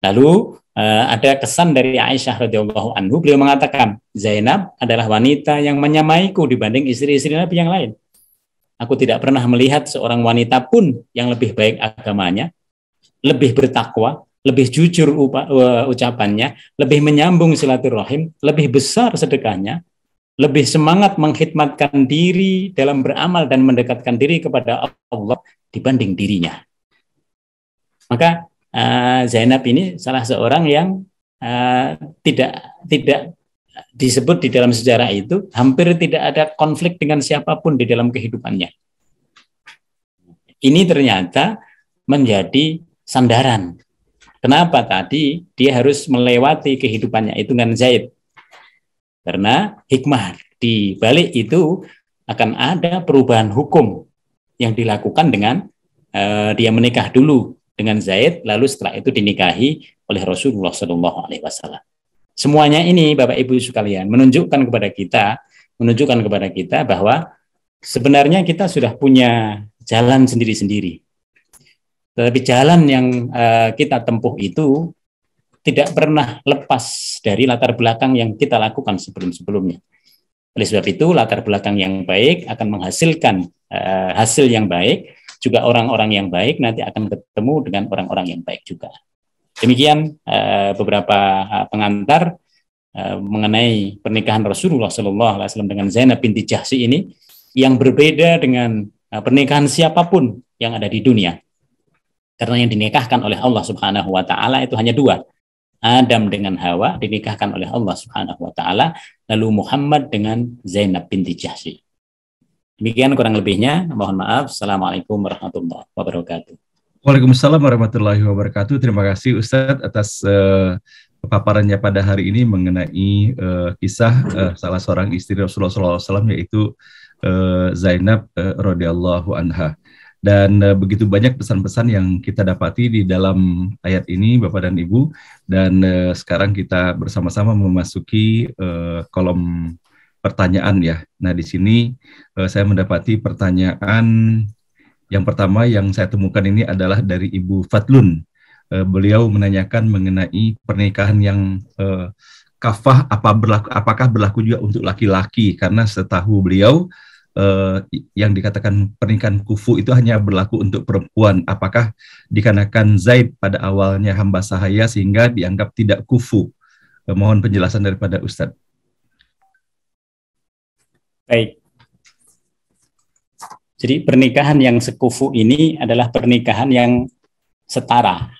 Lalu eh, ada kesan dari Aisyah radhiyallahu anhu beliau mengatakan Zainab adalah wanita yang menyamaiku dibanding istri-istri Nabi yang lain. Aku tidak pernah melihat seorang wanita pun yang lebih baik agamanya, lebih bertakwa, lebih jujur eh, ucapannya, lebih menyambung silaturahim, lebih besar sedekahnya, lebih semangat mengkhidmatkan diri dalam beramal dan mendekatkan diri kepada Allah dibanding dirinya. Maka uh, Zainab ini salah seorang yang uh, tidak tidak disebut di dalam sejarah itu hampir tidak ada konflik dengan siapapun di dalam kehidupannya. Ini ternyata menjadi sandaran. Kenapa tadi dia harus melewati kehidupannya itu dengan Zaid karena hikmah di balik itu akan ada perubahan hukum yang dilakukan dengan uh, dia menikah dulu dengan Zaid, lalu setelah itu dinikahi oleh Rasulullah Shallallahu Alaihi Wasallam. Semuanya ini, Bapak Ibu sekalian, menunjukkan kepada kita, menunjukkan kepada kita bahwa sebenarnya kita sudah punya jalan sendiri-sendiri. Tetapi jalan yang uh, kita tempuh itu tidak pernah lepas dari latar belakang yang kita lakukan sebelum-sebelumnya. Oleh sebab itu, latar belakang yang baik akan menghasilkan uh, hasil yang baik, juga orang-orang yang baik nanti akan ketemu dengan orang-orang yang baik juga. Demikian uh, beberapa uh, pengantar uh, mengenai pernikahan Rasulullah Shallallahu Alaihi Wasallam dengan Zainab binti Jahsi ini yang berbeda dengan uh, pernikahan siapapun yang ada di dunia. Karena yang dinikahkan oleh Allah Subhanahu Wa Taala itu hanya dua, Adam dengan Hawa dinikahkan oleh Allah Subhanahu wa taala, lalu Muhammad dengan Zainab binti Jahsy. Demikian kurang lebihnya, mohon maaf. Assalamualaikum warahmatullahi wabarakatuh. Waalaikumsalam warahmatullahi wabarakatuh. Terima kasih Ustadz atas uh, paparannya pada hari ini mengenai uh, kisah uh, salah seorang istri Rasulullah SAW yaitu uh, Zainab uh, radhiyallahu anha dan uh, begitu banyak pesan-pesan yang kita dapati di dalam ayat ini Bapak dan Ibu dan uh, sekarang kita bersama-sama memasuki uh, kolom pertanyaan ya. Nah, di sini uh, saya mendapati pertanyaan yang pertama yang saya temukan ini adalah dari Ibu Fatlun. Uh, beliau menanyakan mengenai pernikahan yang uh, kafah apa berlaku apakah berlaku juga untuk laki-laki karena setahu beliau Eh, yang dikatakan pernikahan kufu itu hanya berlaku untuk perempuan. Apakah dikarenakan Zaid pada awalnya hamba sahaya sehingga dianggap tidak kufu? Uh, eh, mohon penjelasan daripada Ustadz. Baik. Jadi pernikahan yang sekufu ini adalah pernikahan yang setara.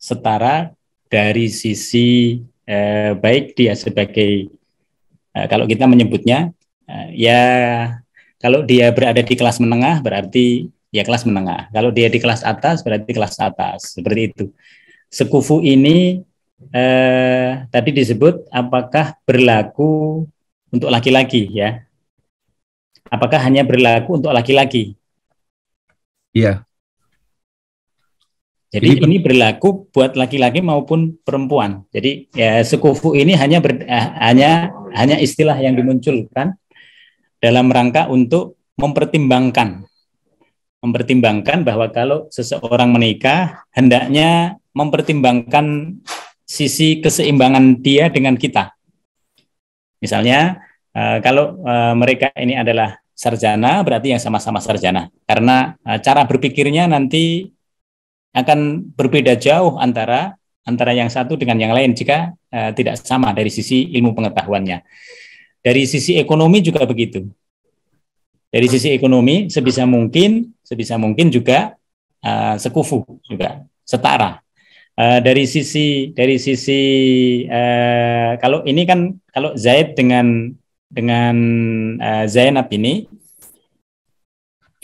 Setara dari sisi eh, baik dia sebagai eh, kalau kita menyebutnya eh, ya kalau dia berada di kelas menengah berarti ya kelas menengah. Kalau dia di kelas atas berarti kelas atas. Seperti itu. Sekufu ini eh, tadi disebut apakah berlaku untuk laki-laki ya? Apakah hanya berlaku untuk laki-laki? Iya. Jadi, Jadi ini berlaku buat laki-laki maupun perempuan. Jadi ya sekufu ini hanya ber, eh, hanya hanya istilah yang dimunculkan dalam rangka untuk mempertimbangkan mempertimbangkan bahwa kalau seseorang menikah hendaknya mempertimbangkan sisi keseimbangan dia dengan kita. Misalnya eh, kalau eh, mereka ini adalah sarjana berarti yang sama-sama sarjana karena eh, cara berpikirnya nanti akan berbeda jauh antara antara yang satu dengan yang lain jika tidak sama dari sisi ilmu pengetahuannya. Dari sisi ekonomi juga begitu. Dari sisi ekonomi sebisa mungkin, sebisa mungkin juga uh, sekufu juga, setara. Uh, dari sisi dari sisi uh, kalau ini kan kalau Zaid dengan dengan uh, Zainab ini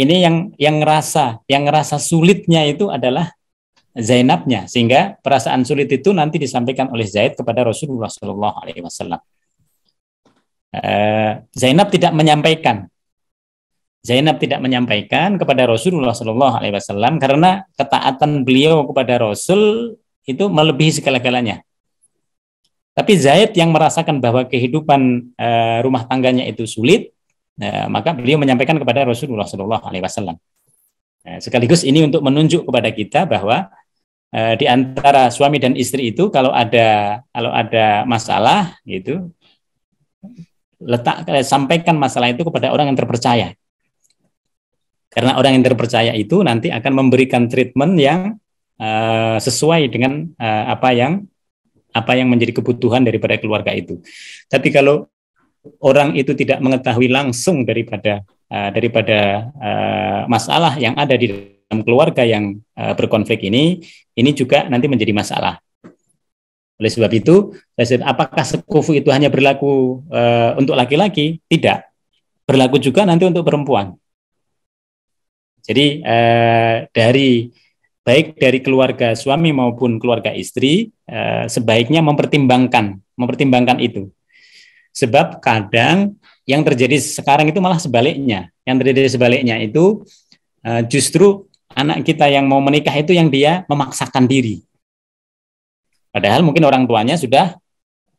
ini yang yang ngerasa yang ngerasa sulitnya itu adalah Zainabnya sehingga perasaan sulit itu nanti disampaikan oleh Zaid kepada Rasulullah Shallallahu Alaihi Wasallam. Eh, Zainab tidak menyampaikan. Zainab tidak menyampaikan kepada Rasulullah Shallallahu Alaihi Wasallam karena ketaatan beliau kepada Rasul itu melebihi segala-galanya. Tapi Zaid yang merasakan bahwa kehidupan e, rumah tangganya itu sulit, e, maka beliau menyampaikan kepada Rasulullah Shallallahu Alaihi Wasallam. sekaligus ini untuk menunjuk kepada kita bahwa di antara suami dan istri itu kalau ada kalau ada masalah gitu letak eh, sampaikan masalah itu kepada orang yang terpercaya. Karena orang yang terpercaya itu nanti akan memberikan treatment yang uh, sesuai dengan uh, apa yang apa yang menjadi kebutuhan daripada keluarga itu. Tapi kalau orang itu tidak mengetahui langsung daripada uh, daripada uh, masalah yang ada di dalam keluarga yang uh, berkonflik ini, ini juga nanti menjadi masalah. Oleh sebab itu, apakah sekufu itu hanya berlaku uh, untuk laki-laki? Tidak. Berlaku juga nanti untuk perempuan. Jadi uh, dari baik dari keluarga suami maupun keluarga istri eh, sebaiknya mempertimbangkan mempertimbangkan itu sebab kadang yang terjadi sekarang itu malah sebaliknya yang terjadi sebaliknya itu justru anak kita yang mau menikah itu yang dia memaksakan diri Padahal mungkin orang tuanya sudah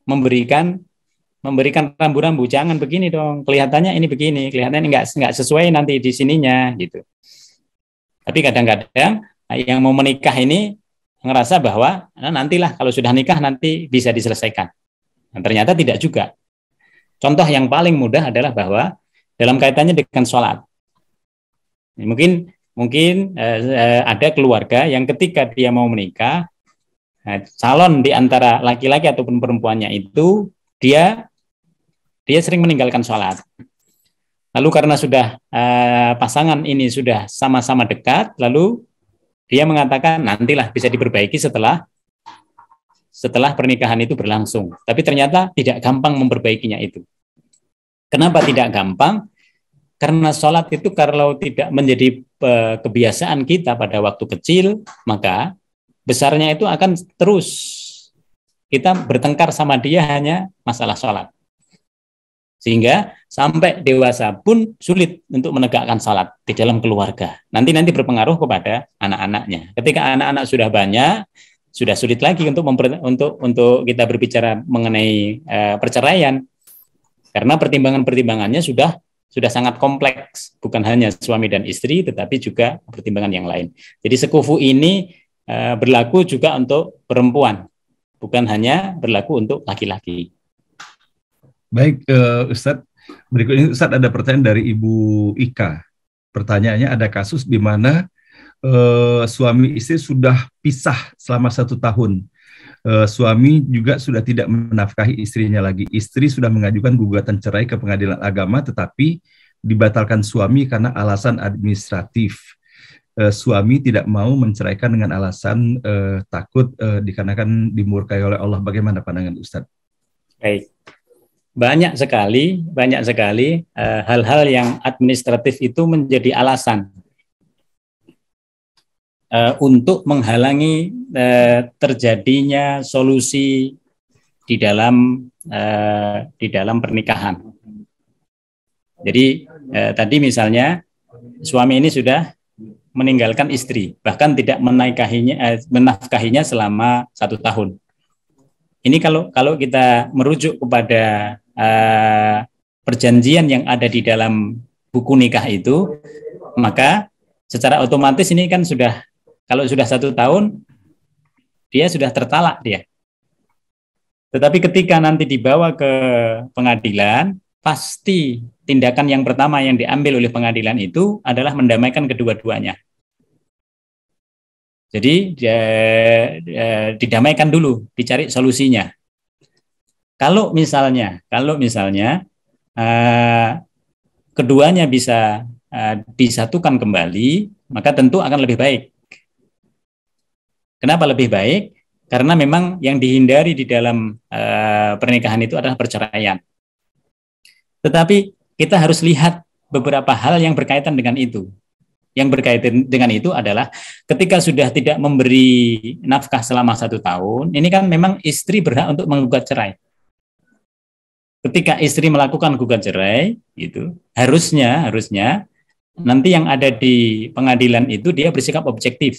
memberikan memberikan rambu-rambu jangan begini dong. Kelihatannya ini begini, kelihatannya nggak nggak sesuai nanti di sininya gitu. Tapi kadang-kadang nah, yang mau menikah ini ngerasa bahwa nah, nantilah kalau sudah nikah nanti bisa diselesaikan. Nah, ternyata tidak juga. Contoh yang paling mudah adalah bahwa dalam kaitannya dengan sholat, mungkin mungkin eh, eh ada keluarga yang ketika dia mau menikah Salon nah, calon di antara laki-laki ataupun perempuannya itu dia dia sering meninggalkan sholat. Lalu karena sudah eh, pasangan ini sudah sama-sama dekat, lalu dia mengatakan nantilah bisa diperbaiki setelah setelah pernikahan itu berlangsung. Tapi ternyata tidak gampang memperbaikinya itu. Kenapa tidak gampang? Karena sholat itu kalau tidak menjadi eh, kebiasaan kita pada waktu kecil, maka besarnya itu akan terus kita bertengkar sama dia hanya masalah sholat. Sehingga sampai dewasa pun sulit untuk menegakkan sholat di dalam keluarga. Nanti-nanti berpengaruh kepada anak-anaknya. Ketika anak-anak sudah banyak, sudah sulit lagi untuk memper, untuk untuk kita berbicara mengenai e, perceraian. Karena pertimbangan-pertimbangannya sudah sudah sangat kompleks, bukan hanya suami dan istri tetapi juga pertimbangan yang lain. Jadi sekufu ini Eh, berlaku juga untuk perempuan, bukan hanya berlaku untuk laki-laki. Baik, uh, Ustadz. Berikut Ustadz ada pertanyaan dari Ibu Ika. Pertanyaannya ada kasus di mana uh, suami istri sudah pisah selama satu tahun. Uh, suami juga sudah tidak menafkahi istrinya lagi. Istri sudah mengajukan gugatan cerai ke pengadilan agama, tetapi dibatalkan suami karena alasan administratif eh, suami tidak mau menceraikan dengan alasan eh, takut eh, dikarenakan dimurkai oleh Allah. Bagaimana pandangan Ustadz? Baik, banyak sekali, banyak sekali hal eh, hal-hal yang administratif itu menjadi alasan eh, untuk menghalangi eh, terjadinya solusi di dalam eh, di dalam pernikahan. Jadi eh, tadi misalnya suami ini sudah meninggalkan istri, bahkan tidak menaikahinya eh, menafkahinya selama satu tahun. Ini kalau kalau kita merujuk kepada eh, perjanjian yang ada di dalam buku nikah itu, maka secara otomatis ini kan sudah kalau sudah satu tahun dia sudah tertalak dia. Tetapi ketika nanti dibawa ke pengadilan, pasti tindakan yang pertama yang diambil oleh pengadilan itu adalah mendamaikan kedua-duanya. Jadi didamaikan dulu, dicari solusinya. Kalau misalnya, kalau misalnya uh, keduanya bisa uh, disatukan kembali, maka tentu akan lebih baik. Kenapa lebih baik? Karena memang yang dihindari di dalam uh, pernikahan itu adalah perceraian. Tetapi kita harus lihat beberapa hal yang berkaitan dengan itu. Yang berkaitan dengan itu adalah ketika sudah tidak memberi nafkah selama satu tahun, ini kan memang istri berhak untuk menggugat cerai. Ketika istri melakukan gugat cerai, itu harusnya harusnya nanti yang ada di pengadilan itu dia bersikap objektif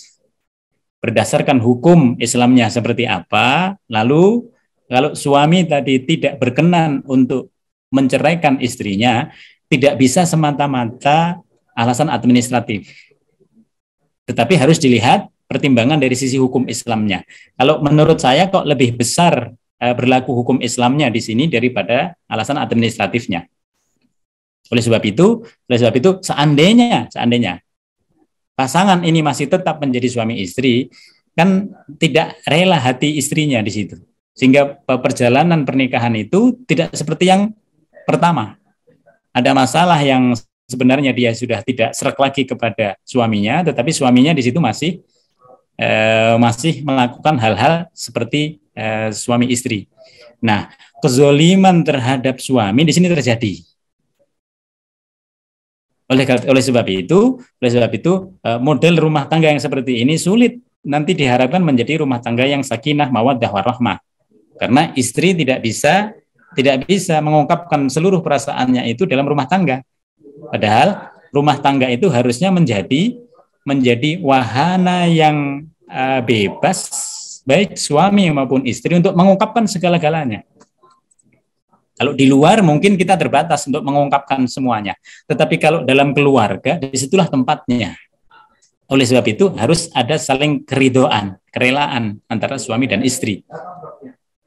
berdasarkan hukum Islamnya seperti apa. Lalu kalau suami tadi tidak berkenan untuk menceraikan istrinya tidak bisa semata-mata alasan administratif. Tetapi harus dilihat pertimbangan dari sisi hukum Islamnya. Kalau menurut saya kok lebih besar eh, berlaku hukum Islamnya di sini daripada alasan administratifnya. Oleh sebab itu, oleh sebab itu seandainya seandainya pasangan ini masih tetap menjadi suami istri, kan tidak rela hati istrinya di situ. Sehingga perjalanan pernikahan itu tidak seperti yang Pertama, ada masalah yang sebenarnya dia sudah tidak serak lagi kepada suaminya, tetapi suaminya di situ masih eh, masih melakukan hal-hal seperti eh, suami istri. Nah, kezoliman terhadap suami di sini terjadi. Oleh, oleh sebab itu, oleh sebab itu eh, model rumah tangga yang seperti ini sulit nanti diharapkan menjadi rumah tangga yang sakinah mawaddah warahmah. Karena istri tidak bisa tidak bisa mengungkapkan seluruh perasaannya itu dalam rumah tangga. Padahal rumah tangga itu harusnya menjadi menjadi wahana yang uh, bebas baik suami maupun istri untuk mengungkapkan segala-galanya. Kalau di luar mungkin kita terbatas untuk mengungkapkan semuanya. Tetapi kalau dalam keluarga disitulah tempatnya. Oleh sebab itu harus ada saling keridoan, kerelaan antara suami dan istri.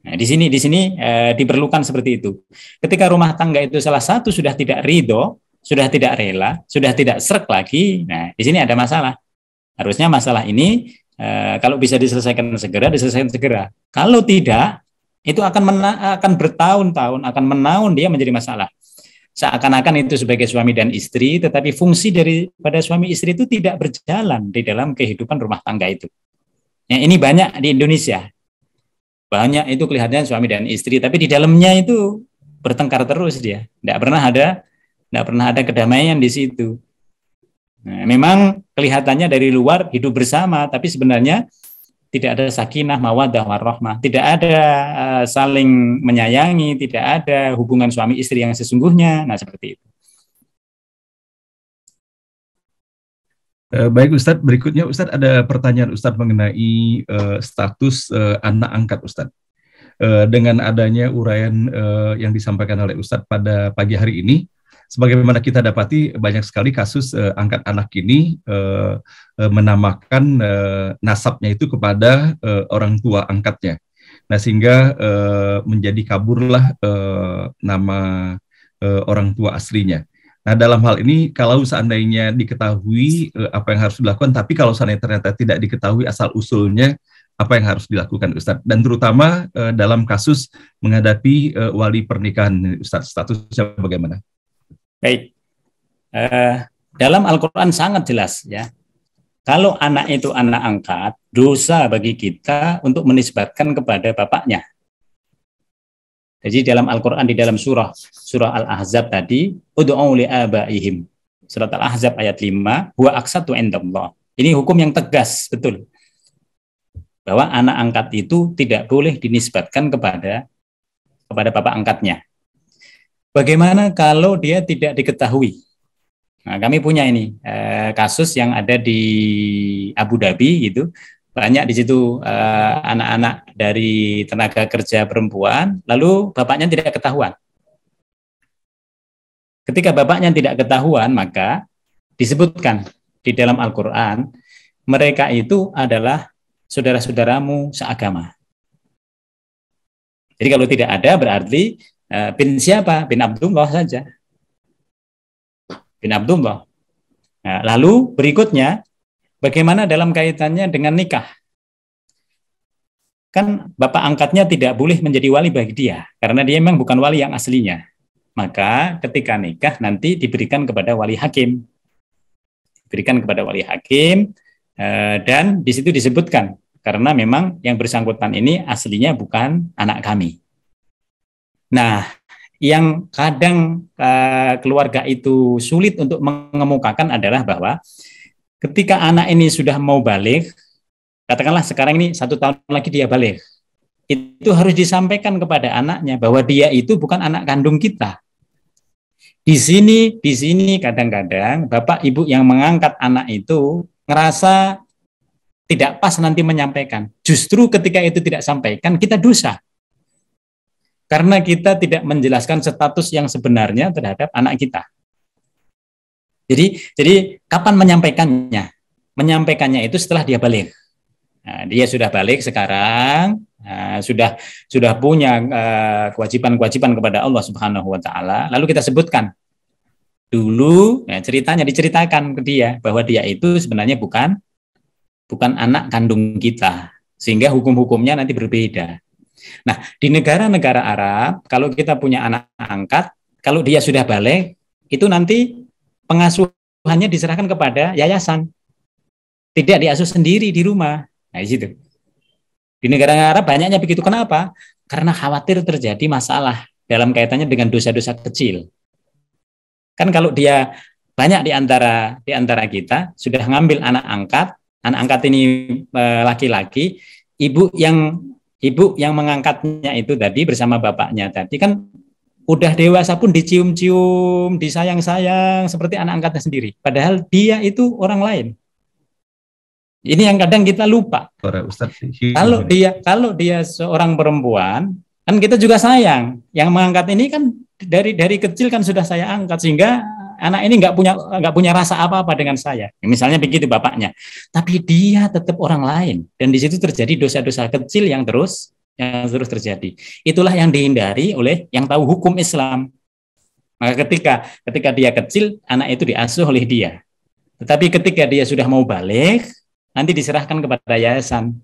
Nah, di sini di sini eh, diperlukan seperti itu. Ketika rumah tangga itu salah satu sudah tidak ridho, sudah tidak rela, sudah tidak serk lagi, nah di sini ada masalah. Harusnya masalah ini eh, kalau bisa diselesaikan segera, diselesaikan segera. Kalau tidak, itu akan mena akan bertahun-tahun, akan menaun dia menjadi masalah. Seakan-akan itu sebagai suami dan istri, tetapi fungsi dari pada suami istri itu tidak berjalan di dalam kehidupan rumah tangga itu. Ya, ini banyak di Indonesia banyak itu kelihatannya suami dan istri tapi di dalamnya itu bertengkar terus dia tidak pernah ada tidak pernah ada kedamaian di situ nah, memang kelihatannya dari luar hidup bersama tapi sebenarnya tidak ada sakinah mawadah warohmah tidak ada uh, saling menyayangi tidak ada hubungan suami istri yang sesungguhnya nah seperti itu Eh, baik Ustadz, berikutnya Ustadz ada pertanyaan Ustadz mengenai uh, status uh, anak angkat Ustadz. Uh, dengan adanya uraian uh, yang disampaikan oleh Ustadz pada pagi hari ini, sebagaimana kita dapati banyak sekali kasus uh, angkat anak ini uh, uh, menamakan uh, nasabnya itu kepada uh, orang tua angkatnya. Nah sehingga uh, menjadi kaburlah uh, nama uh, orang tua aslinya. Nah, dalam hal ini kalau seandainya diketahui eh, apa yang harus dilakukan, tapi kalau seandainya ternyata tidak diketahui asal usulnya apa yang harus dilakukan Ustadz dan terutama eh, dalam kasus menghadapi eh, wali pernikahan Ustadz statusnya bagaimana? Baik. Uh, dalam Al-Qur'an sangat jelas ya. Kalau anak itu anak angkat, dosa bagi kita untuk menisbatkan kepada bapaknya. Jadi dalam Al-Quran di dalam surah surah Al-Ahzab tadi, abaihim. Surat Al-Ahzab ayat 5, huwa aksatu Allah. Ini hukum yang tegas, betul. Bahwa anak angkat itu tidak boleh dinisbatkan kepada kepada bapak angkatnya. Bagaimana kalau dia tidak diketahui? Nah, kami punya ini eh, kasus yang ada di Abu Dhabi gitu banyak di situ eh, anak-anak uh, dari tenaga kerja perempuan, lalu bapaknya tidak ketahuan. Ketika bapaknya tidak ketahuan, maka disebutkan di dalam Al-Quran, mereka itu adalah saudara-saudaramu seagama. Jadi kalau tidak ada berarti uh, bin siapa? Bin Abdullah saja. Bin Abdullah. Nah, lalu berikutnya Bagaimana dalam kaitannya dengan nikah? Kan bapak angkatnya tidak boleh menjadi wali bagi dia, karena dia memang bukan wali yang aslinya. Maka ketika nikah nanti diberikan kepada wali hakim. Diberikan kepada wali hakim, eh, dan di situ disebutkan, karena memang yang bersangkutan ini aslinya bukan anak kami. Nah, yang kadang eh, keluarga itu sulit untuk mengemukakan adalah bahwa Ketika anak ini sudah mau balik, katakanlah sekarang ini satu tahun lagi dia balik, itu harus disampaikan kepada anaknya bahwa dia itu bukan anak kandung kita. Di sini, di sini kadang-kadang bapak ibu yang mengangkat anak itu ngerasa tidak pas nanti menyampaikan. Justru ketika itu tidak sampaikan, kita dosa karena kita tidak menjelaskan status yang sebenarnya terhadap anak kita. Jadi jadi kapan menyampaikannya? Menyampaikannya itu setelah dia balik. Nah, dia sudah balik sekarang, uh, sudah sudah punya eh, kewajiban-kewajiban uh, kepada Allah Subhanahu wa taala. Lalu kita sebutkan dulu ya, ceritanya diceritakan ke dia bahwa dia itu sebenarnya bukan bukan anak kandung kita. Sehingga hukum-hukumnya nanti berbeda. Nah, di negara-negara Arab kalau kita punya anak angkat, kalau dia sudah balik, itu nanti pengasuhannya diserahkan kepada yayasan. Tidak diasuh sendiri di rumah. Nah, di situ. Di negara Arab banyaknya begitu. Kenapa? Karena khawatir terjadi masalah dalam kaitannya dengan dosa-dosa kecil. Kan kalau dia banyak di antara di antara kita sudah ngambil anak angkat, anak angkat ini e, laki-laki, e, ibu yang ibu yang mengangkatnya itu tadi bersama bapaknya tadi kan udah dewasa pun dicium-cium, disayang-sayang seperti anak angkatnya sendiri. Padahal dia itu orang lain. Ini yang kadang kita lupa. Kalau dia kalau dia seorang perempuan, kan kita juga sayang. Yang mengangkat ini kan dari dari kecil kan sudah saya angkat sehingga anak ini nggak punya nggak punya rasa apa-apa dengan saya. Misalnya begitu bapaknya. Tapi dia tetap orang lain dan di situ terjadi dosa-dosa kecil yang terus yang terus terjadi. Itulah yang dihindari oleh yang tahu hukum Islam. Maka ketika ketika dia kecil, anak itu diasuh oleh dia. Tetapi ketika dia sudah mau balik, nanti diserahkan kepada yayasan.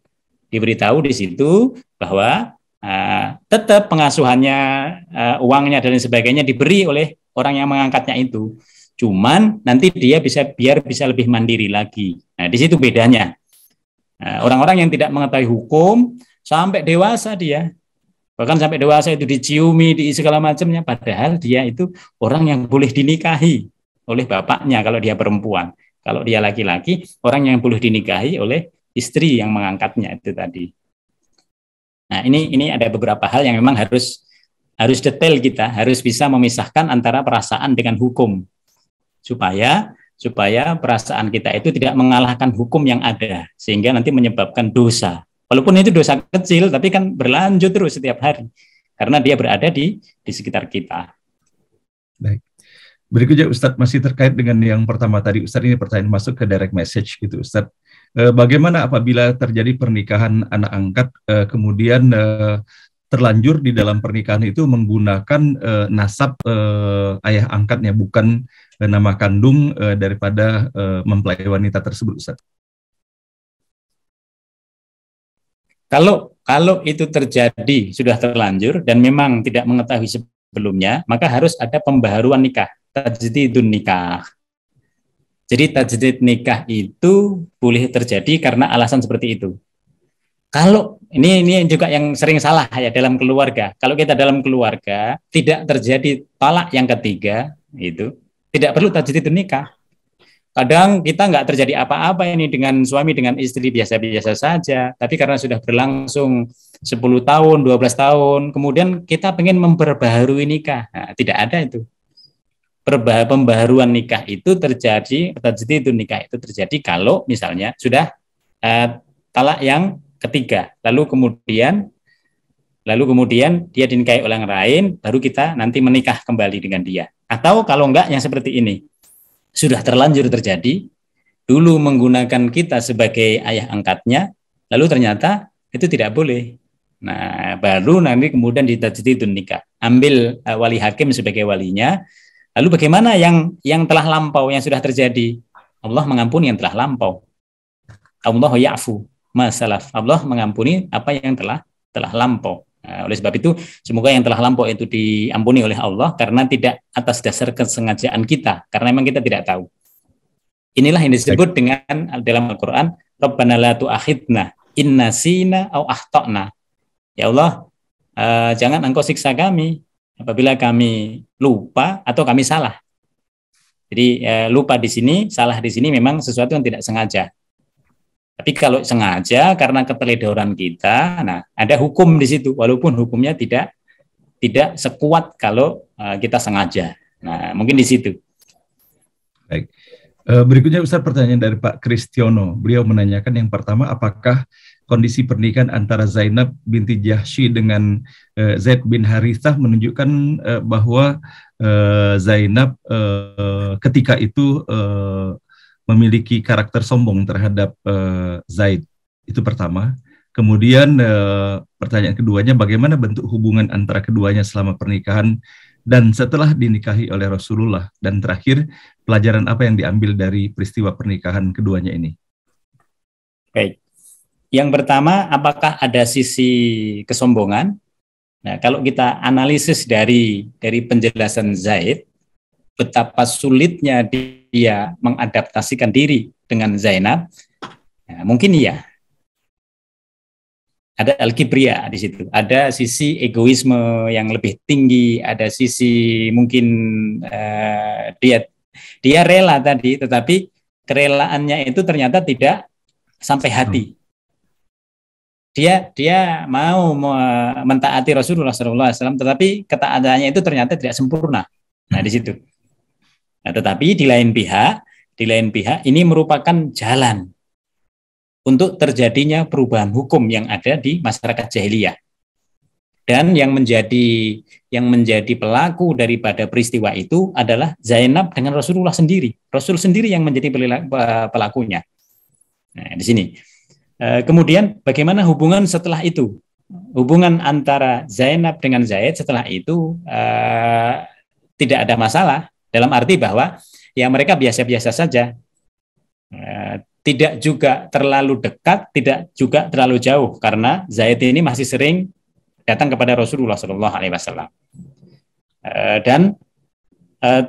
Diberitahu di situ bahwa uh, tetap pengasuhannya, uh, uangnya dan sebagainya diberi oleh orang yang mengangkatnya itu. Cuman nanti dia bisa biar bisa lebih mandiri lagi. Nah, di situ bedanya. Eh, orang-orang yang tidak mengetahui hukum, sampai dewasa dia bahkan sampai dewasa itu diciumi di segala macamnya padahal dia itu orang yang boleh dinikahi oleh bapaknya kalau dia perempuan kalau dia laki-laki orang yang boleh dinikahi oleh istri yang mengangkatnya itu tadi nah ini ini ada beberapa hal yang memang harus harus detail kita harus bisa memisahkan antara perasaan dengan hukum supaya supaya perasaan kita itu tidak mengalahkan hukum yang ada sehingga nanti menyebabkan dosa Walaupun itu dosa kecil, tapi kan berlanjut terus setiap hari karena dia berada di di sekitar kita. Baik. Berikutnya Ustadz masih terkait dengan yang pertama tadi Ustadz ini pertanyaan masuk ke direct message gitu Ustadz. E, bagaimana apabila terjadi pernikahan anak angkat e, kemudian e, terlanjur di dalam pernikahan itu menggunakan e, nasab e, ayah angkatnya bukan e, nama kandung e, daripada e, mempelai wanita tersebut Ustadz? Kalau kalau itu terjadi sudah terlanjur dan memang tidak mengetahui sebelumnya, maka harus ada pembaharuan nikah, tajdidun nikah. Jadi tajdid nikah itu boleh terjadi karena alasan seperti itu. Kalau ini ini juga yang sering salah ya dalam keluarga. Kalau kita dalam keluarga tidak terjadi talak yang ketiga itu tidak perlu tajdid nikah kadang kita nggak terjadi apa-apa ini dengan suami dengan istri biasa-biasa saja tapi karena sudah berlangsung 10 tahun 12 tahun kemudian kita pengen memperbaharui nikah nah, tidak ada itu Perbah pembaharuan nikah itu terjadi terjadi itu nikah itu terjadi kalau misalnya sudah eh, talak yang ketiga lalu kemudian lalu kemudian dia dinikahi orang lain baru kita nanti menikah kembali dengan dia atau kalau enggak yang seperti ini sudah terlanjur terjadi, dulu menggunakan kita sebagai ayah angkatnya, lalu ternyata itu tidak boleh. Nah, baru nanti kemudian itu nikah. Ambil uh, wali hakim sebagai walinya. Lalu bagaimana yang yang telah lampau, yang sudah terjadi? Allah mengampuni yang telah lampau. Allah ya'fu masalah Allah mengampuni apa yang telah telah lampau. Nah, oleh sebab itu, semoga yang telah lampau itu diampuni oleh Allah karena tidak atas dasar kesengajaan kita, karena memang kita tidak tahu. Inilah yang disebut dengan dalam Al-Quran, Rabbana la tu'akhidna inna sina au ahtokna. Ya Allah, uh, jangan engkau siksa kami apabila kami lupa atau kami salah. Jadi uh, lupa di sini, salah di sini memang sesuatu yang tidak sengaja. Tapi kalau sengaja karena keteledoran kita, nah ada hukum di situ, walaupun hukumnya tidak tidak sekuat kalau uh, kita sengaja. Nah mungkin di situ. Baik. Eh, berikutnya Ustaz pertanyaan dari Pak Kristiono. Beliau menanyakan yang pertama apakah kondisi pernikahan antara Zainab binti Jahsy dengan uh, Zaid bin Harithah menunjukkan uh, bahwa uh, Zainab uh, ketika itu uh, memiliki karakter sombong terhadap uh, Zaid. Itu pertama. Kemudian uh, pertanyaan keduanya bagaimana bentuk hubungan antara keduanya selama pernikahan dan setelah dinikahi oleh Rasulullah dan terakhir pelajaran apa yang diambil dari peristiwa pernikahan keduanya ini? Baik. Yang pertama, apakah ada sisi kesombongan? Nah, kalau kita analisis dari dari penjelasan Zaid, betapa sulitnya dia mengadaptasikan diri dengan Zainab? Ya, mungkin iya. Ada al di situ. Ada sisi egoisme yang lebih tinggi, ada sisi mungkin uh, dia dia rela tadi, tetapi kerelaannya itu ternyata tidak sampai hati. Hmm. dia dia mau mentaati Rasulullah SAW, tetapi ketaatannya itu ternyata tidak sempurna. Nah di situ. Nah, tetapi di lain pihak, di lain pihak ini merupakan jalan untuk terjadinya perubahan hukum yang ada di masyarakat jahiliyah. Dan yang menjadi yang menjadi pelaku daripada peristiwa itu adalah Zainab dengan Rasulullah sendiri. Rasul sendiri yang menjadi pelakunya. Nah, di sini. Eh, kemudian bagaimana hubungan setelah itu? Hubungan antara Zainab dengan Zaid setelah itu eh, tidak ada masalah dalam arti bahwa ya mereka biasa-biasa saja. Ya, tidak juga terlalu dekat, tidak juga terlalu jauh karena Zaid ini masih sering datang kepada Rasulullah Shallallahu alaihi wasallam. Eh, dan eh,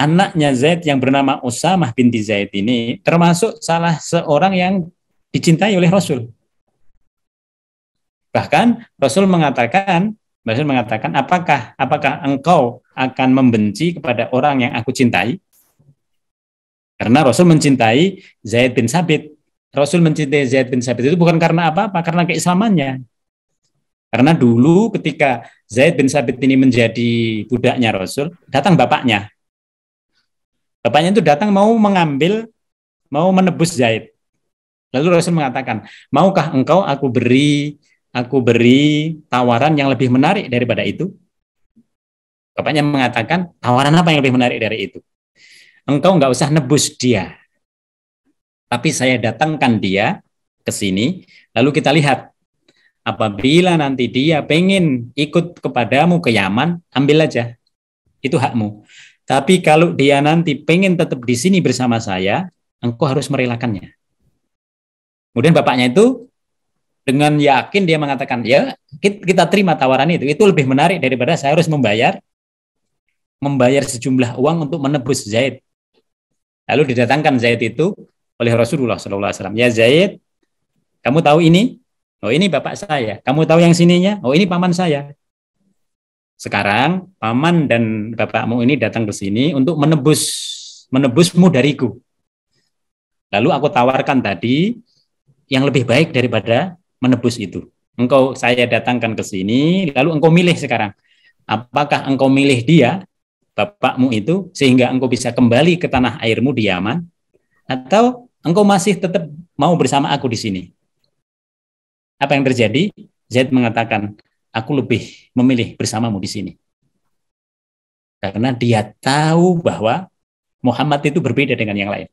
anaknya Zaid yang bernama Usamah binti Zaid ini termasuk salah seorang yang dicintai oleh Rasul. Bahkan Rasul mengatakan Rasul mengatakan, apakah apakah engkau akan membenci kepada orang yang aku cintai? Karena Rasul mencintai Zaid bin Sabit. Rasul mencintai Zaid bin Sabit itu bukan karena apa-apa, karena keislamannya. Karena dulu ketika Zaid bin Sabit ini menjadi budaknya Rasul, datang bapaknya. Bapaknya itu datang mau mengambil, mau menebus Zaid. Lalu Rasul mengatakan, maukah engkau aku beri aku beri tawaran yang lebih menarik daripada itu. Bapaknya mengatakan, tawaran apa yang lebih menarik dari itu? Engkau nggak usah nebus dia. Tapi saya datangkan dia ke sini, lalu kita lihat. Apabila nanti dia pengen ikut kepadamu ke Yaman, ambil aja. Itu hakmu. Tapi kalau dia nanti pengen tetap di sini bersama saya, engkau harus merelakannya. Kemudian bapaknya itu dengan yakin dia mengatakan ya kita terima tawaran itu itu lebih menarik daripada saya harus membayar membayar sejumlah uang untuk menebus Zaid lalu didatangkan Zaid itu oleh Rasulullah SAW ya Zaid kamu tahu ini oh ini bapak saya kamu tahu yang sininya oh ini paman saya sekarang paman dan bapakmu ini datang ke sini untuk menebus menebusmu dariku lalu aku tawarkan tadi yang lebih baik daripada menebus itu. Engkau saya datangkan ke sini, lalu engkau milih sekarang. Apakah engkau milih dia, bapakmu itu, sehingga engkau bisa kembali ke tanah airmu di Yaman? Atau engkau masih tetap mau bersama aku di sini? Apa yang terjadi? Zaid mengatakan, aku lebih memilih bersamamu di sini. Karena dia tahu bahwa Muhammad itu berbeda dengan yang lain.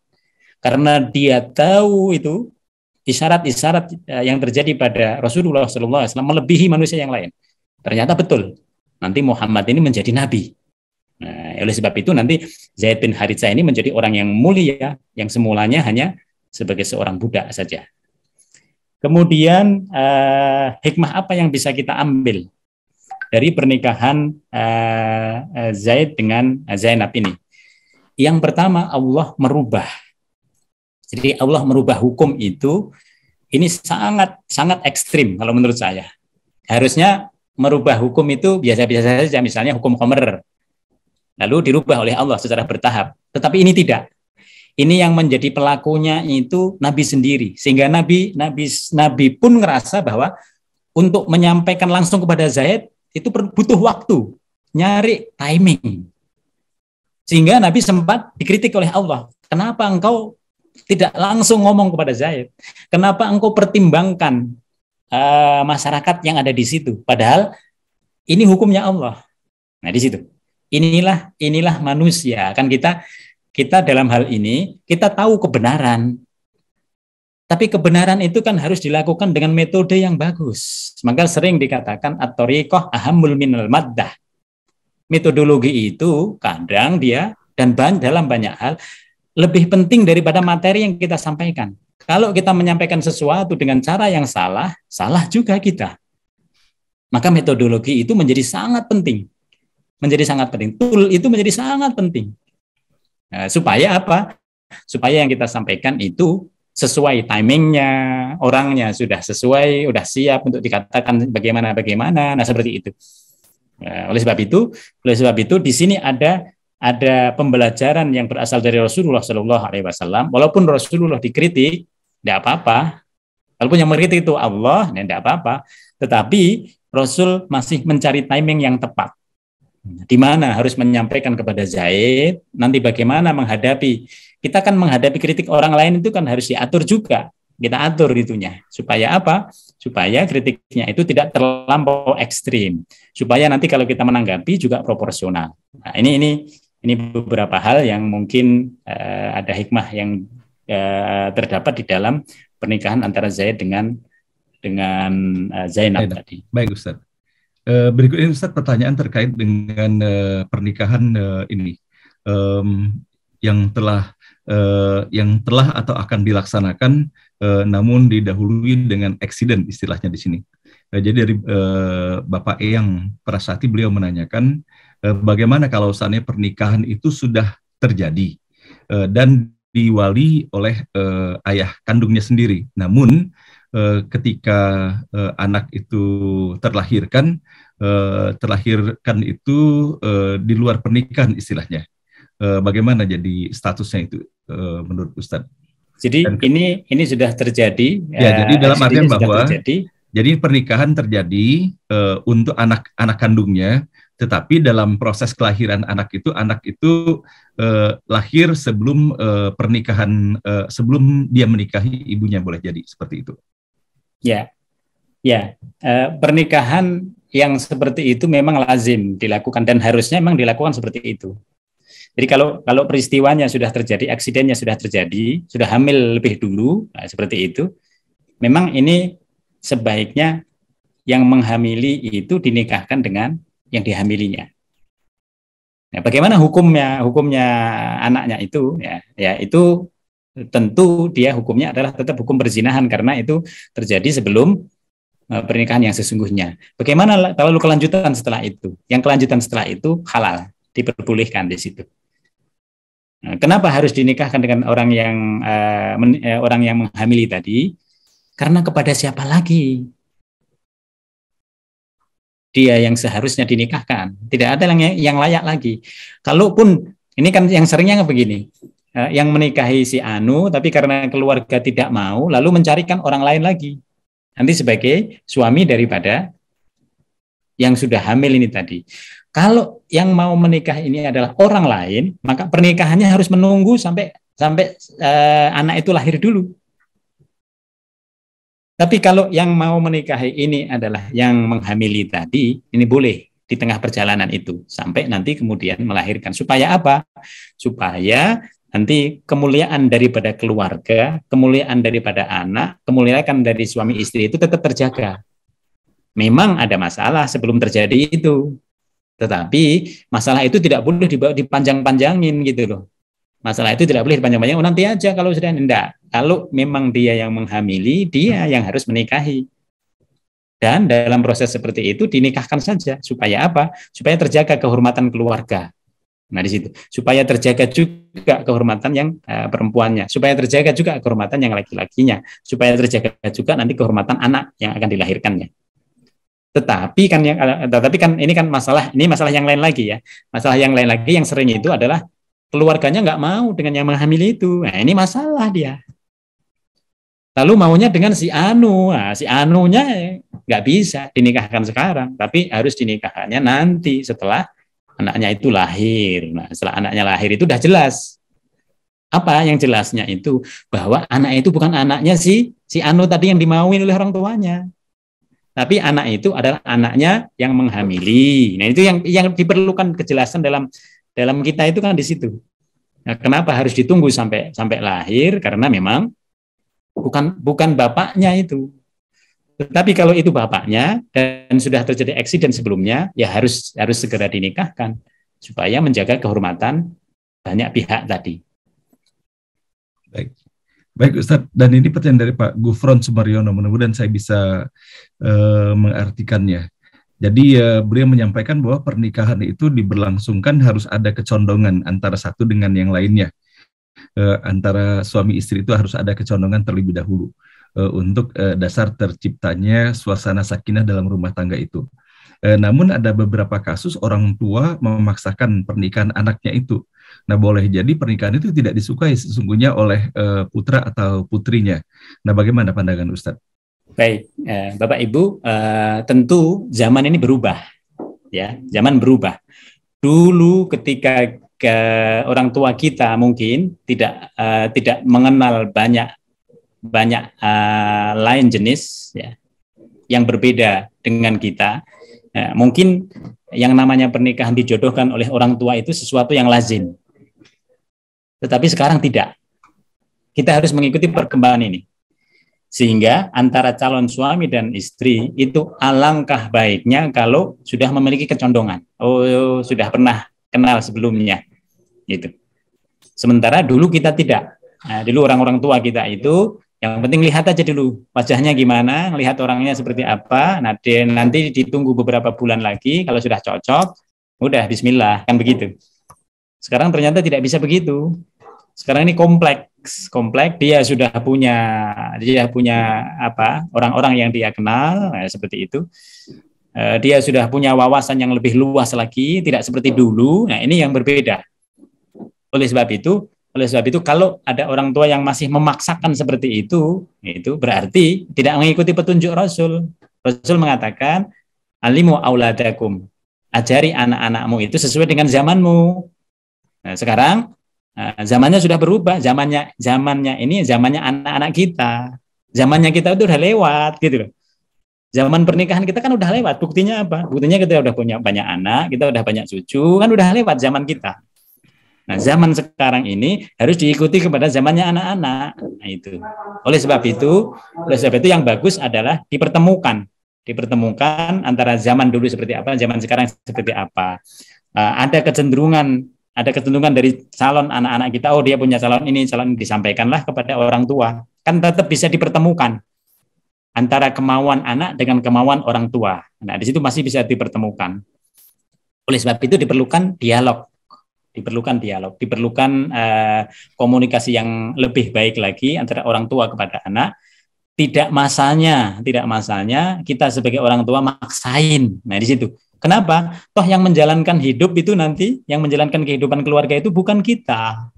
Karena dia tahu itu isyarat-isyarat eh, yang terjadi pada Rasulullah SAW melebihi manusia yang lain. Ternyata betul. Nanti Muhammad ini menjadi nabi. Nah, oleh sebab itu nanti Zaid bin Harithah ini menjadi orang yang mulia yang semulanya hanya sebagai seorang budak saja. Kemudian eh, hikmah apa yang bisa kita ambil dari pernikahan eh, eh Zaid dengan eh, Zainab ini? Yang pertama Allah merubah jadi Allah merubah hukum itu ini sangat sangat ekstrim kalau menurut saya. Harusnya merubah hukum itu biasa-biasa saja, misalnya hukum komer. Lalu dirubah oleh Allah secara bertahap. Tetapi ini tidak. Ini yang menjadi pelakunya itu Nabi sendiri. Sehingga Nabi Nabi Nabi pun ngerasa bahwa untuk menyampaikan langsung kepada Zaid itu butuh waktu, nyari timing. Sehingga Nabi sempat dikritik oleh Allah. Kenapa engkau tidak langsung ngomong kepada Zaid, kenapa engkau pertimbangkan uh, masyarakat yang ada di situ? Padahal ini hukumnya Allah. Nah di situ inilah inilah manusia kan kita kita dalam hal ini kita tahu kebenaran. Tapi kebenaran itu kan harus dilakukan dengan metode yang bagus. Maka sering dikatakan at-tariqah ahamul minal maddah. Metodologi itu kadang dia dan dalam banyak hal lebih penting daripada materi yang kita sampaikan. Kalau kita menyampaikan sesuatu dengan cara yang salah, salah juga kita. Maka metodologi itu menjadi sangat penting. Menjadi sangat penting. Tool itu menjadi sangat penting. Nah, supaya apa? Supaya yang kita sampaikan itu sesuai timingnya, orangnya sudah sesuai, sudah siap untuk dikatakan bagaimana bagaimana. Nah, seperti itu. Nah, oleh sebab itu, oleh sebab itu di sini ada ada pembelajaran yang berasal dari Rasulullah Shallallahu Alaihi Wasallam. Walaupun Rasulullah dikritik, tidak apa-apa. Walaupun yang mengkritik itu Allah, ya tidak apa-apa. Tetapi Rasul masih mencari timing yang tepat. Di mana harus menyampaikan kepada Zaid, nanti bagaimana menghadapi. Kita kan menghadapi kritik orang lain itu kan harus diatur juga. Kita atur itunya. Supaya apa? Supaya kritiknya itu tidak terlampau ekstrim. Supaya nanti kalau kita menanggapi juga proporsional. Nah, ini ini ini beberapa hal yang mungkin uh, ada hikmah yang uh, terdapat di dalam pernikahan antara Zaid dengan dengan uh, Zainab Baik, tadi. Baik Ustaz. Uh, berikut ini Ustaz pertanyaan terkait dengan uh, pernikahan uh, ini um, yang telah uh, yang telah atau akan dilaksanakan uh, namun didahului dengan eksiden istilahnya di sini. Uh, jadi dari uh, Bapak E yang Prasati beliau menanyakan Eh, bagaimana kalau sana pernikahan itu sudah terjadi eh, dan diwali oleh eh, ayah kandungnya sendiri. Namun ketika anak itu terlahirkan, terlahirkan itu di luar pernikahan istilahnya. Bagaimana jadi statusnya itu menurut Ustadz? Jadi Dan, ini ini sudah terjadi. Ya, jadi dalam artian bahwa terjadi. jadi pernikahan terjadi untuk anak anak kandungnya tetapi dalam proses kelahiran anak itu, anak itu eh, lahir sebelum eh, pernikahan, eh, sebelum dia menikahi ibunya boleh jadi seperti itu. Ya, ya eh, pernikahan yang seperti itu memang lazim dilakukan dan harusnya memang dilakukan seperti itu. Jadi kalau kalau peristiwanya sudah terjadi, aksidennya sudah terjadi, sudah hamil lebih dulu, nah, seperti itu, memang ini sebaiknya yang menghamili itu dinikahkan dengan yang dihamilinya. Nah, bagaimana hukumnya hukumnya anaknya itu ya, ya itu tentu dia hukumnya adalah tetap hukum perzinahan karena itu terjadi sebelum uh, pernikahan yang sesungguhnya. Bagaimana lalu kelanjutan setelah itu? Yang kelanjutan setelah itu halal, diperbolehkan di situ. Nah, kenapa harus dinikahkan dengan orang yang uh, men, uh, orang yang menghamili tadi? Karena kepada siapa lagi dia yang seharusnya dinikahkan. Tidak ada yang yang layak lagi. Kalaupun ini kan yang seringnya begini, eh, yang menikahi si Anu tapi karena keluarga tidak mau, lalu mencarikan orang lain lagi. Nanti sebagai suami daripada yang sudah hamil ini tadi. Kalau yang mau menikah ini adalah orang lain, maka pernikahannya harus menunggu sampai sampai uh, anak itu lahir dulu. Tapi kalau yang mau menikahi ini adalah yang menghamili tadi, ini boleh di tengah perjalanan itu sampai nanti kemudian melahirkan. Supaya apa? Supaya nanti kemuliaan daripada keluarga, kemuliaan daripada anak, kemuliaan dari suami istri itu tetap terjaga. Memang ada masalah sebelum terjadi itu. Tetapi masalah itu tidak boleh dipanjang-panjangin gitu loh masalah itu tidak boleh dipanjang-panjang oh, nanti aja kalau sudah tidak. kalau memang dia yang menghamili dia hmm. yang harus menikahi dan dalam proses seperti itu dinikahkan saja supaya apa supaya terjaga kehormatan keluarga nah di situ supaya terjaga juga kehormatan yang uh, perempuannya supaya terjaga juga kehormatan yang laki-lakinya supaya terjaga juga nanti kehormatan anak yang akan dilahirkannya tetapi kan yang eh, tetapi kan ini kan masalah ini masalah yang lain lagi ya masalah yang lain lagi yang sering itu adalah keluarganya nggak mau dengan yang menghamili itu. Nah, ini masalah dia. Lalu maunya dengan si Anu. Nah, si Anunya nggak bisa dinikahkan sekarang, tapi harus dinikahkannya nanti setelah anaknya itu lahir. Nah, setelah anaknya lahir itu udah jelas. Apa yang jelasnya itu bahwa anak itu bukan anaknya si si Anu tadi yang dimauin oleh orang tuanya. Tapi anak itu adalah anaknya yang menghamili. Nah, itu yang yang diperlukan kejelasan dalam dalam kita itu kan di situ. Nah, kenapa harus ditunggu sampai sampai lahir? Karena memang bukan bukan bapaknya itu. Tetapi kalau itu bapaknya dan sudah terjadi eksiden sebelumnya, ya harus harus segera dinikahkan supaya menjaga kehormatan banyak pihak tadi. Baik. Baik Ustadz, dan ini pertanyaan dari Pak Gufron Sumaryono, mudah-mudahan saya bisa uh, mengartikannya. Jadi uh, beliau menyampaikan bahwa pernikahan itu diberlangsungkan harus ada kecondongan antara satu dengan yang lainnya. Uh, antara suami istri itu harus ada kecondongan terlebih dahulu uh, untuk uh, dasar terciptanya suasana sakinah dalam rumah tangga itu. namun ada beberapa kasus orang tua memaksakan pernikahan anaknya itu. Nah, boleh jadi pernikahan itu tidak disukai sesungguhnya oleh putra atau putrinya. Nah, bagaimana pandangan Ustadz? Baik, eh, Bapak Ibu, eh, tentu zaman ini berubah, ya, zaman berubah. Dulu ketika ke orang tua kita mungkin tidak eh, tidak mengenal banyak banyak lain jenis, ya, yang berbeda dengan kita. mungkin yang namanya pernikahan dijodohkan oleh orang tua itu sesuatu yang lazim, tetapi sekarang tidak. Kita harus mengikuti perkembangan ini sehingga antara calon suami dan istri itu alangkah baiknya kalau sudah memiliki kecondongan. Oh, sudah pernah kenal sebelumnya. Gitu. Sementara dulu kita tidak. Nah, dulu orang-orang tua kita itu yang penting lihat aja dulu wajahnya gimana, lihat orangnya seperti apa. Nah, nanti ditunggu beberapa bulan lagi kalau sudah cocok, udah bismillah, kan begitu. Sekarang ternyata tidak bisa begitu. Sekarang ini kompleks komplek dia sudah punya dia punya apa orang-orang yang dia kenal nah, seperti itu uh, dia sudah punya wawasan yang lebih luas lagi tidak seperti dulu nah ini yang berbeda oleh sebab itu oleh sebab itu kalau ada orang tua yang masih memaksakan seperti itu itu berarti tidak mengikuti petunjuk Rasul Rasul mengatakan alimu auladakum ajari anak-anakmu itu sesuai dengan zamanmu nah sekarang Nah, zamannya sudah berubah, zamannya zamannya ini zamannya anak-anak kita. Zamannya kita itu udah lewat gitu loh. Zaman pernikahan kita kan udah lewat. Buktinya apa? Buktinya kita udah punya banyak anak, kita udah banyak cucu, kan udah lewat zaman kita. Nah, zaman sekarang ini harus diikuti kepada zamannya anak-anak. Nah, itu. Oleh sebab itu, oleh sebab itu yang bagus adalah dipertemukan, dipertemukan antara zaman dulu seperti apa, zaman sekarang seperti apa. Uh, ada kecenderungan ada ketentuan dari calon anak-anak kita, oh dia punya calon ini, calon ini disampaikanlah kepada orang tua. Kan tetap bisa dipertemukan antara kemauan anak dengan kemauan orang tua. Nah, di situ masih bisa dipertemukan. Oleh sebab itu diperlukan dialog, diperlukan dialog, diperlukan eh, komunikasi yang lebih baik lagi antara orang tua kepada anak. Tidak masanya, tidak masanya kita sebagai orang tua maksain. Nah, di situ Kenapa? Toh yang menjalankan hidup itu nanti, yang menjalankan kehidupan keluarga itu bukan kita.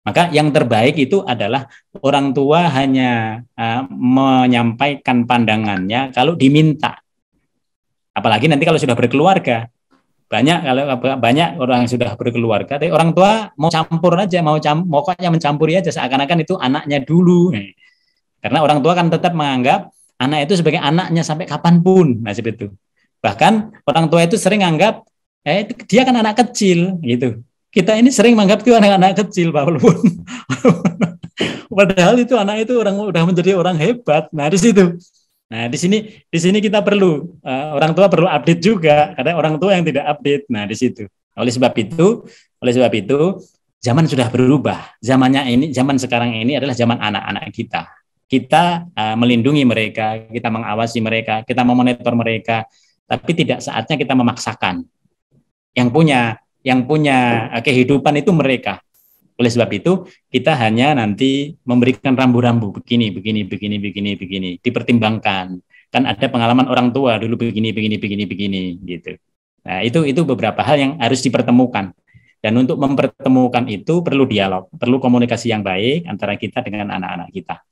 Maka yang terbaik itu adalah orang tua hanya uh, menyampaikan pandangannya kalau diminta. Apalagi nanti kalau sudah berkeluarga. Banyak kalau banyak orang yang sudah berkeluarga, tapi orang tua mau campur aja, mau pokoknya mencampuri aja seakan-akan itu anaknya dulu. Karena orang tua kan tetap menganggap anak itu sebagai anaknya sampai kapanpun, nasib itu. Bahkan orang tua itu sering anggap eh dia kan anak kecil gitu. Kita ini sering menganggap itu anak-anak kecil walaupun padahal itu anak itu orang udah menjadi orang hebat. Nah, di situ. Nah, di sini di sini kita perlu uh, orang tua perlu update juga karena orang tua yang tidak update. Nah, di situ. Oleh sebab itu, oleh sebab itu zaman sudah berubah. Zamannya ini, zaman sekarang ini adalah zaman anak-anak kita. Kita uh, melindungi mereka, kita mengawasi mereka, kita memonitor mereka, tapi tidak saatnya kita memaksakan. Yang punya yang punya eh, kehidupan itu mereka. Oleh sebab itu, kita hanya nanti memberikan rambu-rambu begini, begini, begini, begini, begini, dipertimbangkan. Kan ada pengalaman orang tua dulu begini, begini, begini, begini, gitu. Nah, itu itu beberapa hal yang harus dipertemukan. Dan untuk mempertemukan itu perlu dialog, perlu komunikasi yang baik antara kita dengan anak-anak kita.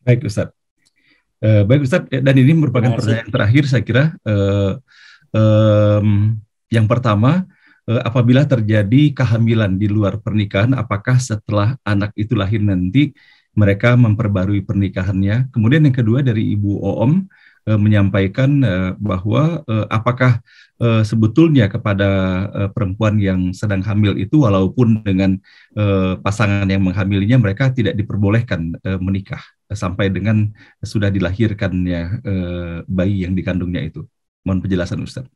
Baik, Ustadz. Uh, baik Ustadz, eh, dan ini merupakan pertanyaan terakhir saya kira. Uh, um, yang pertama, uh, apabila terjadi kehamilan di luar pernikahan, apakah setelah anak itu lahir nanti mereka memperbarui pernikahannya? Kemudian yang kedua dari Ibu Oom, Eh, menyampaikan eh, bahwa eh, apakah sebetulnya kepada perempuan yang sedang hamil itu walaupun dengan pasangan yang menghamilinya mereka tidak diperbolehkan menikah sampai dengan sudah dilahirkannya bayi yang dikandungnya itu. Mohon penjelasan Ustaz.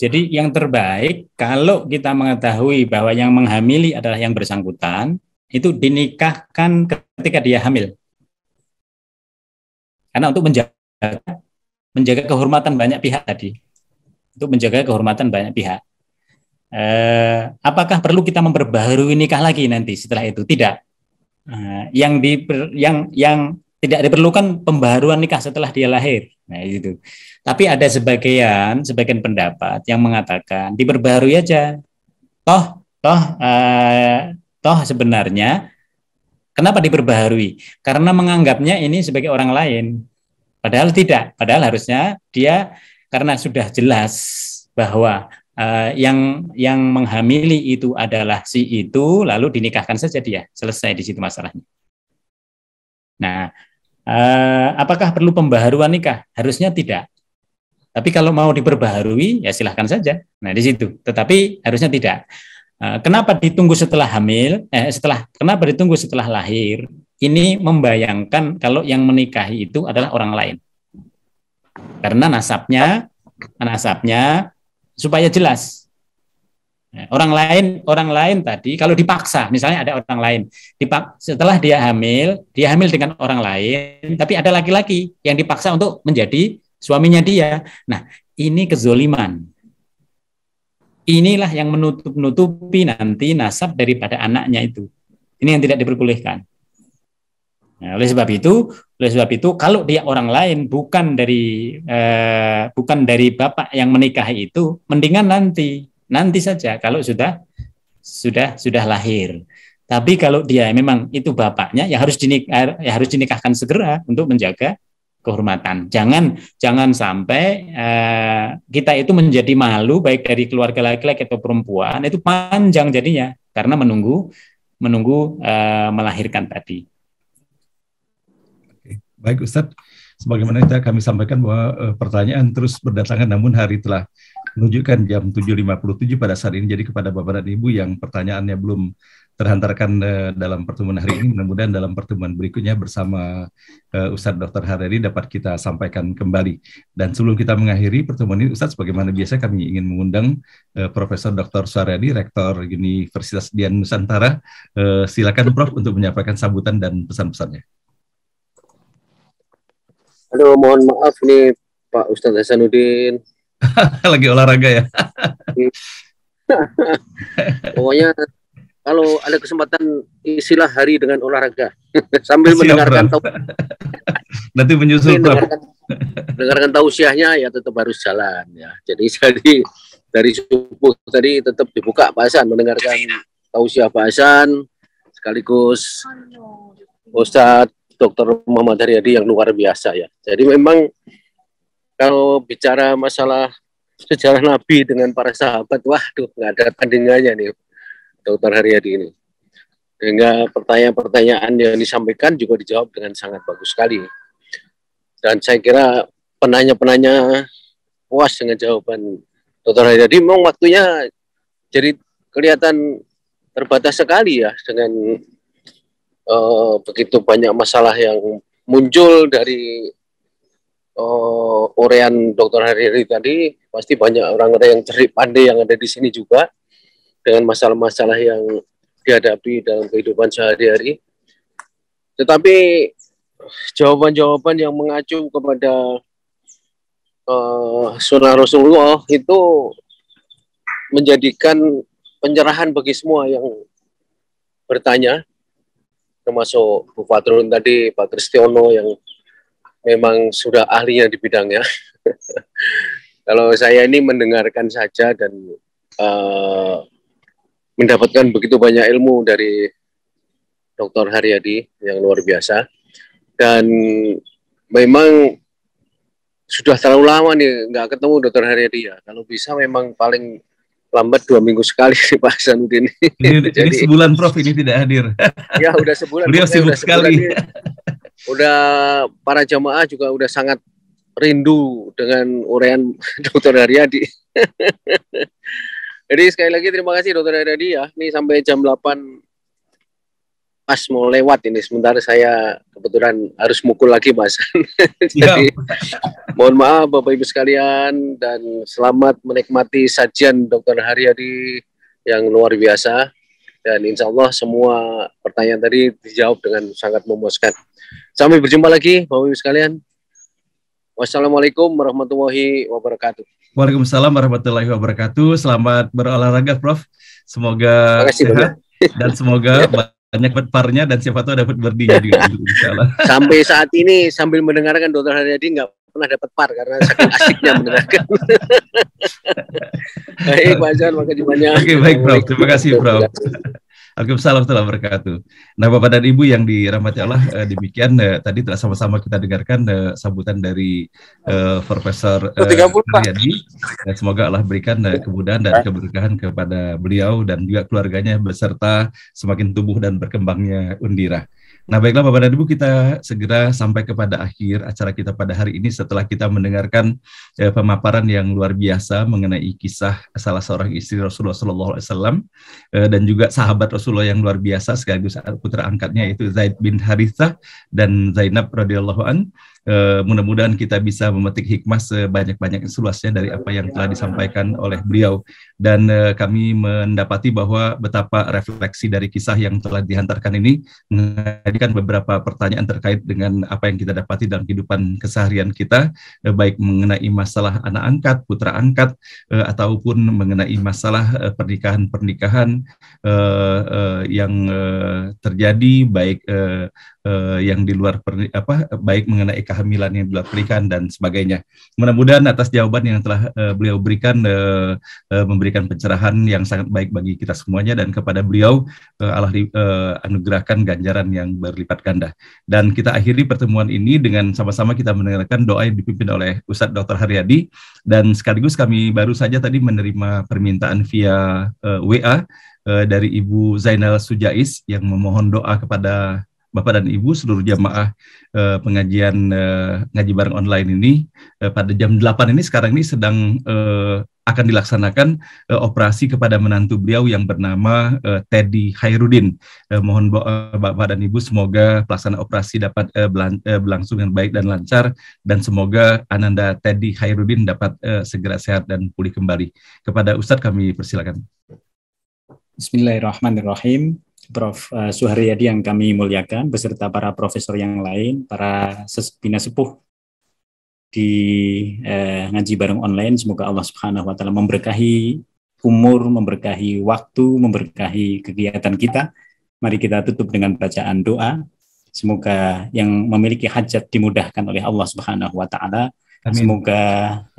Jadi yang terbaik kalau kita mengetahui bahwa yang menghamili adalah yang bersangkutan itu dinikahkan ketika dia hamil. Karena untuk menjaga menjaga kehormatan banyak pihak tadi untuk menjaga kehormatan banyak pihak eh, apakah perlu kita memperbaharui nikah lagi nanti setelah itu tidak eh, yang di yang yang tidak diperlukan pembaharuan nikah setelah dia lahir. Nah, itu. Tapi ada sebagian sebagian pendapat yang mengatakan diperbaharui aja. Toh, toh eh, toh sebenarnya kenapa diperbaharui? Karena menganggapnya ini sebagai orang lain. Padahal tidak, padahal harusnya dia karena sudah jelas bahwa uh, yang yang menghamili itu adalah si itu lalu dinikahkan saja dia, selesai di situ masalahnya. Nah, uh, apakah perlu pembaharuan nikah? Harusnya tidak. Tapi kalau mau diperbaharui ya silahkan saja. Nah, di situ. Tetapi harusnya tidak. Uh, kenapa ditunggu setelah hamil? Eh, setelah kenapa ditunggu setelah lahir? ini membayangkan kalau yang menikahi itu adalah orang lain. Karena nasabnya, nasabnya supaya jelas. Ya, orang lain, orang lain tadi kalau dipaksa, misalnya ada orang lain, dipak setelah dia hamil, dia hamil dengan orang lain, tapi ada laki-laki yang dipaksa untuk menjadi suaminya dia. Nah, ini kezoliman. Inilah yang menutup-nutupi nanti nasab daripada anaknya itu. Ini yang tidak diperbolehkan. Nah, oleh sebab itu, oleh sebab itu kalau dia orang lain bukan dari eh, bukan dari bapak yang menikahi itu, mendingan nanti, nanti saja kalau sudah sudah sudah lahir. Tapi kalau dia memang itu bapaknya, ya harus dinikah, eh, ya harus dinikahkan segera untuk menjaga kehormatan. Jangan jangan sampai uh, kita itu menjadi malu baik dari keluarga laki-laki atau perempuan itu panjang jadinya karena menunggu menunggu uh, melahirkan tadi. Baik Ustadz, sebagaimana kita kami sampaikan bahwa e, pertanyaan terus berdatangan namun hari telah menunjukkan jam 7.57 pada saat ini. Jadi kepada Bapak dan Ibu yang pertanyaannya belum terhantarkan e, dalam pertemuan hari ini, mudah-mudahan dalam pertemuan berikutnya bersama e, Ustadz Dr. Hareri dapat kita sampaikan kembali. Dan sebelum kita mengakhiri pertemuan ini, Ustadz, sebagaimana biasa kami ingin mengundang e, Profesor Dr. Suaryadi, Rektor Universitas Dian Nusantara. E, silakan Prof untuk menyampaikan sambutan dan pesan-pesannya. Aduh, mohon maaf nih Pak Ustadz Hasanuddin. Lagi olahraga ya. Iya. Pokoknya kalau ada kesempatan isilah hari dengan olahraga sambil Siap, mendengarkan tahu. Nanti menyusul mendengarkan, mendengarkan tausiahnya ya tetap harus jalan ya. Jadi jadi dari subuh tadi tetap dibuka Pak Hasan mendengarkan tausiah Pak Hasan sekaligus Ustadz Dr. Muhammad Haryadi yang luar biasa ya. Jadi memang kalau bicara masalah sejarah Nabi dengan para sahabat, waduh nggak ada tandingannya nih Dr. Haryadi ini. Sehingga pertanyaan-pertanyaan yang disampaikan juga dijawab dengan sangat bagus sekali. Dan saya kira penanya-penanya puas dengan jawaban Dr. Haryadi. Memang waktunya jadi kelihatan terbatas sekali ya dengan uh, begitu banyak masalah yang muncul dari uh, urean Dr. Hariri tadi pasti banyak orang-orang yang cerdik pandai yang ada di sini juga dengan masalah-masalah yang dihadapi dalam kehidupan sehari-hari. Tetapi jawaban-jawaban yang mengacu kepada uh, sunnah Rasulullah itu menjadikan pencerahan bagi semua yang bertanya termasuk Bu Fatrun tadi, Pak Kristiono yang memang sudah ahlinya di bidangnya. Kalau saya ini mendengarkan saja dan uh, mendapatkan begitu banyak ilmu dari Dr. Haryadi yang luar biasa. Dan memang sudah terlalu lama nih nggak ketemu Dr. Haryadi ya. Kalau bisa memang paling lambat dua minggu sekali sih Pak Sanudin. Ini, Jadi, ini sebulan Prof ini tidak hadir. ya udah sebulan. Beliau sibuk udah sekali. Ini, udah para jamaah juga udah sangat rindu dengan uraian Dr. Haryadi. Jadi sekali lagi terima kasih Dr. Haryadi ya. Ini sampai jam delapan pas mau lewat ini sebentar saya kebetulan harus mukul lagi mas iya. jadi ya. mohon maaf bapak ibu sekalian dan selamat menikmati sajian dokter Haryadi yang luar biasa dan insya Allah semua pertanyaan tadi dijawab dengan sangat memuaskan sampai berjumpa lagi bapak ibu sekalian wassalamualaikum warahmatullahi wabarakatuh Waalaikumsalam warahmatullahi wabarakatuh selamat berolahraga Prof semoga kasih, sehat dan semoga banyak parnya dan siapa tahu dapat berdinya juga sampai saat ini sambil mendengarkan dokter Haryadi nggak pernah dapat par karena saking asiknya mendengarkan baik Pak Jan makasih banyak oke baik Bro, terima kasih Bro. Waalaikumsalam warahmatullahi wabarakatuh. Nah, Bapak dan Ibu yang dirahmati Allah, eh, demikian eh, tadi telah sama-sama kita dengarkan eh, sambutan dari eh, Profesor eh, Riyadi. Eh, semoga Allah berikan eh, kemudahan dan keberkahan kepada beliau dan juga keluarganya beserta semakin tumbuh dan berkembangnya Undira. Nah, baiklah Bapak dan Ibu, kita segera sampai kepada akhir acara kita pada hari ini setelah kita mendengarkan eh, pemaparan yang luar biasa mengenai kisah salah seorang istri Rasulullah SAW Alaihi Wasallam eh, dan juga sahabat Rasulullah yang luar biasa sekaligus putra angkatnya yaitu Zaid bin Harithah dan Zainab radhiyallahu an. Eh, mudah-mudahan kita bisa memetik hikmah sebanyak-banyak seluasnya dari apa yang telah disampaikan oleh beliau dan uh, kami mendapati bahwa betapa refleksi dari kisah yang telah dihantarkan ini menghadirkan beberapa pertanyaan terkait dengan apa yang kita dapati dalam kehidupan keseharian kita, uh, baik mengenai masalah anak angkat, putra angkat, uh, ataupun mengenai masalah pernikahan-pernikahan uh, uh, yang uh, terjadi, baik uh, uh, yang di luar per, apa baik mengenai kehamilan yang diberikan dan sebagainya. Mudah-mudahan atas jawaban yang telah uh, beliau berikan uh, uh, memberi memberikan pencerahan yang sangat baik bagi kita semuanya dan kepada beliau uh, Allah uh, anugerahkan ganjaran yang berlipat ganda. Dan kita akhiri pertemuan ini dengan sama-sama kita mendengarkan doa yang dipimpin oleh Ustadz Dr. Haryadi dan sekaligus kami baru saja tadi menerima permintaan via uh, eh, WA uh, dari Ibu Zainal Sujais yang memohon doa kepada Bapak dan Ibu seluruh jamaah eh, pengajian eh, ngaji bareng online ini eh, pada jam 8 ini sekarang ini sedang eh, akan dilaksanakan uh, operasi kepada menantu beliau yang bernama uh, Teddy Hairudin. Uh, eh, mohon uh, Bapak dan Ibu semoga pelaksanaan operasi dapat uh, belan uh, berlangsung dengan baik dan lancar dan semoga Ananda Teddy Hairudin dapat uh, segera sehat dan pulih kembali. Kepada Ustadz kami persilakan. Bismillahirrahmanirrahim. Prof. Suharyadi yang kami muliakan, beserta para profesor yang lain, para sesepina sepuh di eh, ngaji bareng online. Semoga Allah Subhanahu wa taala memberkahi umur, memberkahi waktu, memberkahi kegiatan kita. Mari kita tutup dengan bacaan doa. Semoga yang memiliki hajat dimudahkan oleh Allah Subhanahu wa taala. Semoga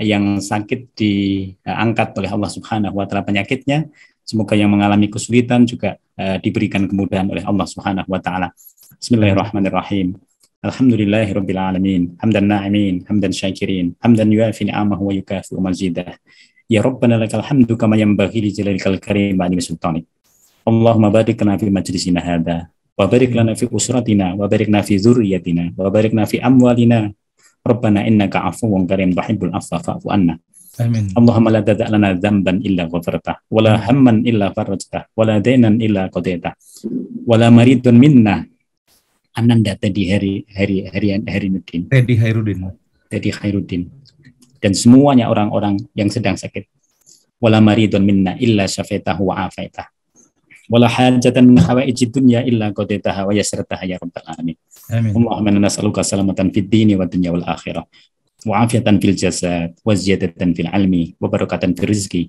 yang sakit diangkat oleh Allah Subhanahu wa taala penyakitnya. Semoga yang mengalami kesulitan juga eh, diberikan kemudahan oleh Allah Subhanahu wa taala. Bismillahirrahmanirrahim. Alhamdulillahirrabbilalamin Hamdan na'amin Hamdan syakirin Hamdan yu'afin amah wa yukafi umar Ya Rabbana laka alhamdu kama yang bahili jalan kal karim Ba'adim sultanik Allahumma barikna fi majlisina hadha Wa fi usratina Wa barikna fi zurriyatina Wa fi amwalina Rabbana inna ka'afu wa karim Bahibbul affa anna Amin. Allahumma la tada' lana zamban illa ghafarta Wa hamman illa farajta Wa la illa qadeta Wa maridun minna Ananda Teddy Hari Hari Hari Nudin. Teddy Hairudin. Teddy Hairudin. Dan semuanya orang-orang yang sedang sakit. Wala maridun minna illa syafaitahu wa afaitah. Wala hajatan min hawaiji dunya illa qadaitaha wa yasrataha ya rabbal alamin. Amin. Allahumma nas'aluka salamatan fid dini wa dunya wal akhirah. Wa afiatan fil jasad, wa ziyadatan fil almi, wa barakatan fil rizqi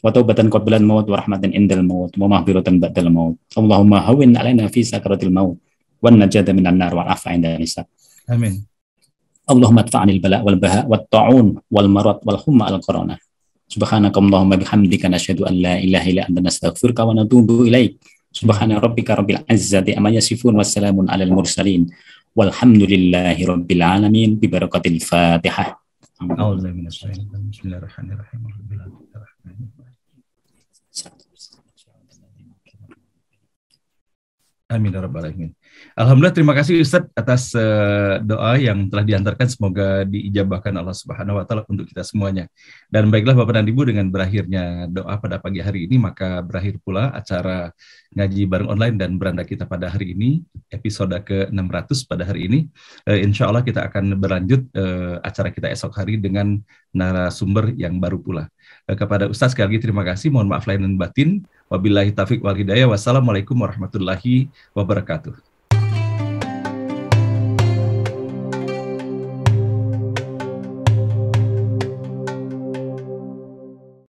wa taubatan qabla al-maut wa rahmatan indal maut wa mahbiratan ba'dal maut. Allahumma hawin alaina fi sakaratil maut والنجاة من النار والعفو عند النساء آمين اللهم ادفع عن البلاء والبهاء والطاعون والمرض والحمى على الكورونا سبحانك اللهم بحمدك نشهد أن لا إله إلا أنت نستغفرك ونتوب إليك سبحان ربك رب العزة أما يصفون والسلام على المرسلين والحمد لله رب العالمين ببركة الفاتحة أعوذ من الشيطان بسم الله الرحمن الرحيم رب العالمين آمين يا رب العالمين Alhamdulillah terima kasih Ustadz atas uh, doa yang telah diantarkan semoga diijabahkan Allah Subhanahu wa taala untuk kita semuanya. Dan baiklah Bapak dan Ibu dengan berakhirnya doa pada pagi hari ini maka berakhir pula acara ngaji bareng online dan beranda kita pada hari ini episode ke-600 pada hari ini. Uh, insya Allah kita akan berlanjut uh, acara kita esok hari dengan narasumber yang baru pula. Uh, kepada Ustadz sekali lagi terima kasih. Mohon maaf lahir dan batin. Wabillahi taufik wal hidayah. Wassalamualaikum warahmatullahi wabarakatuh.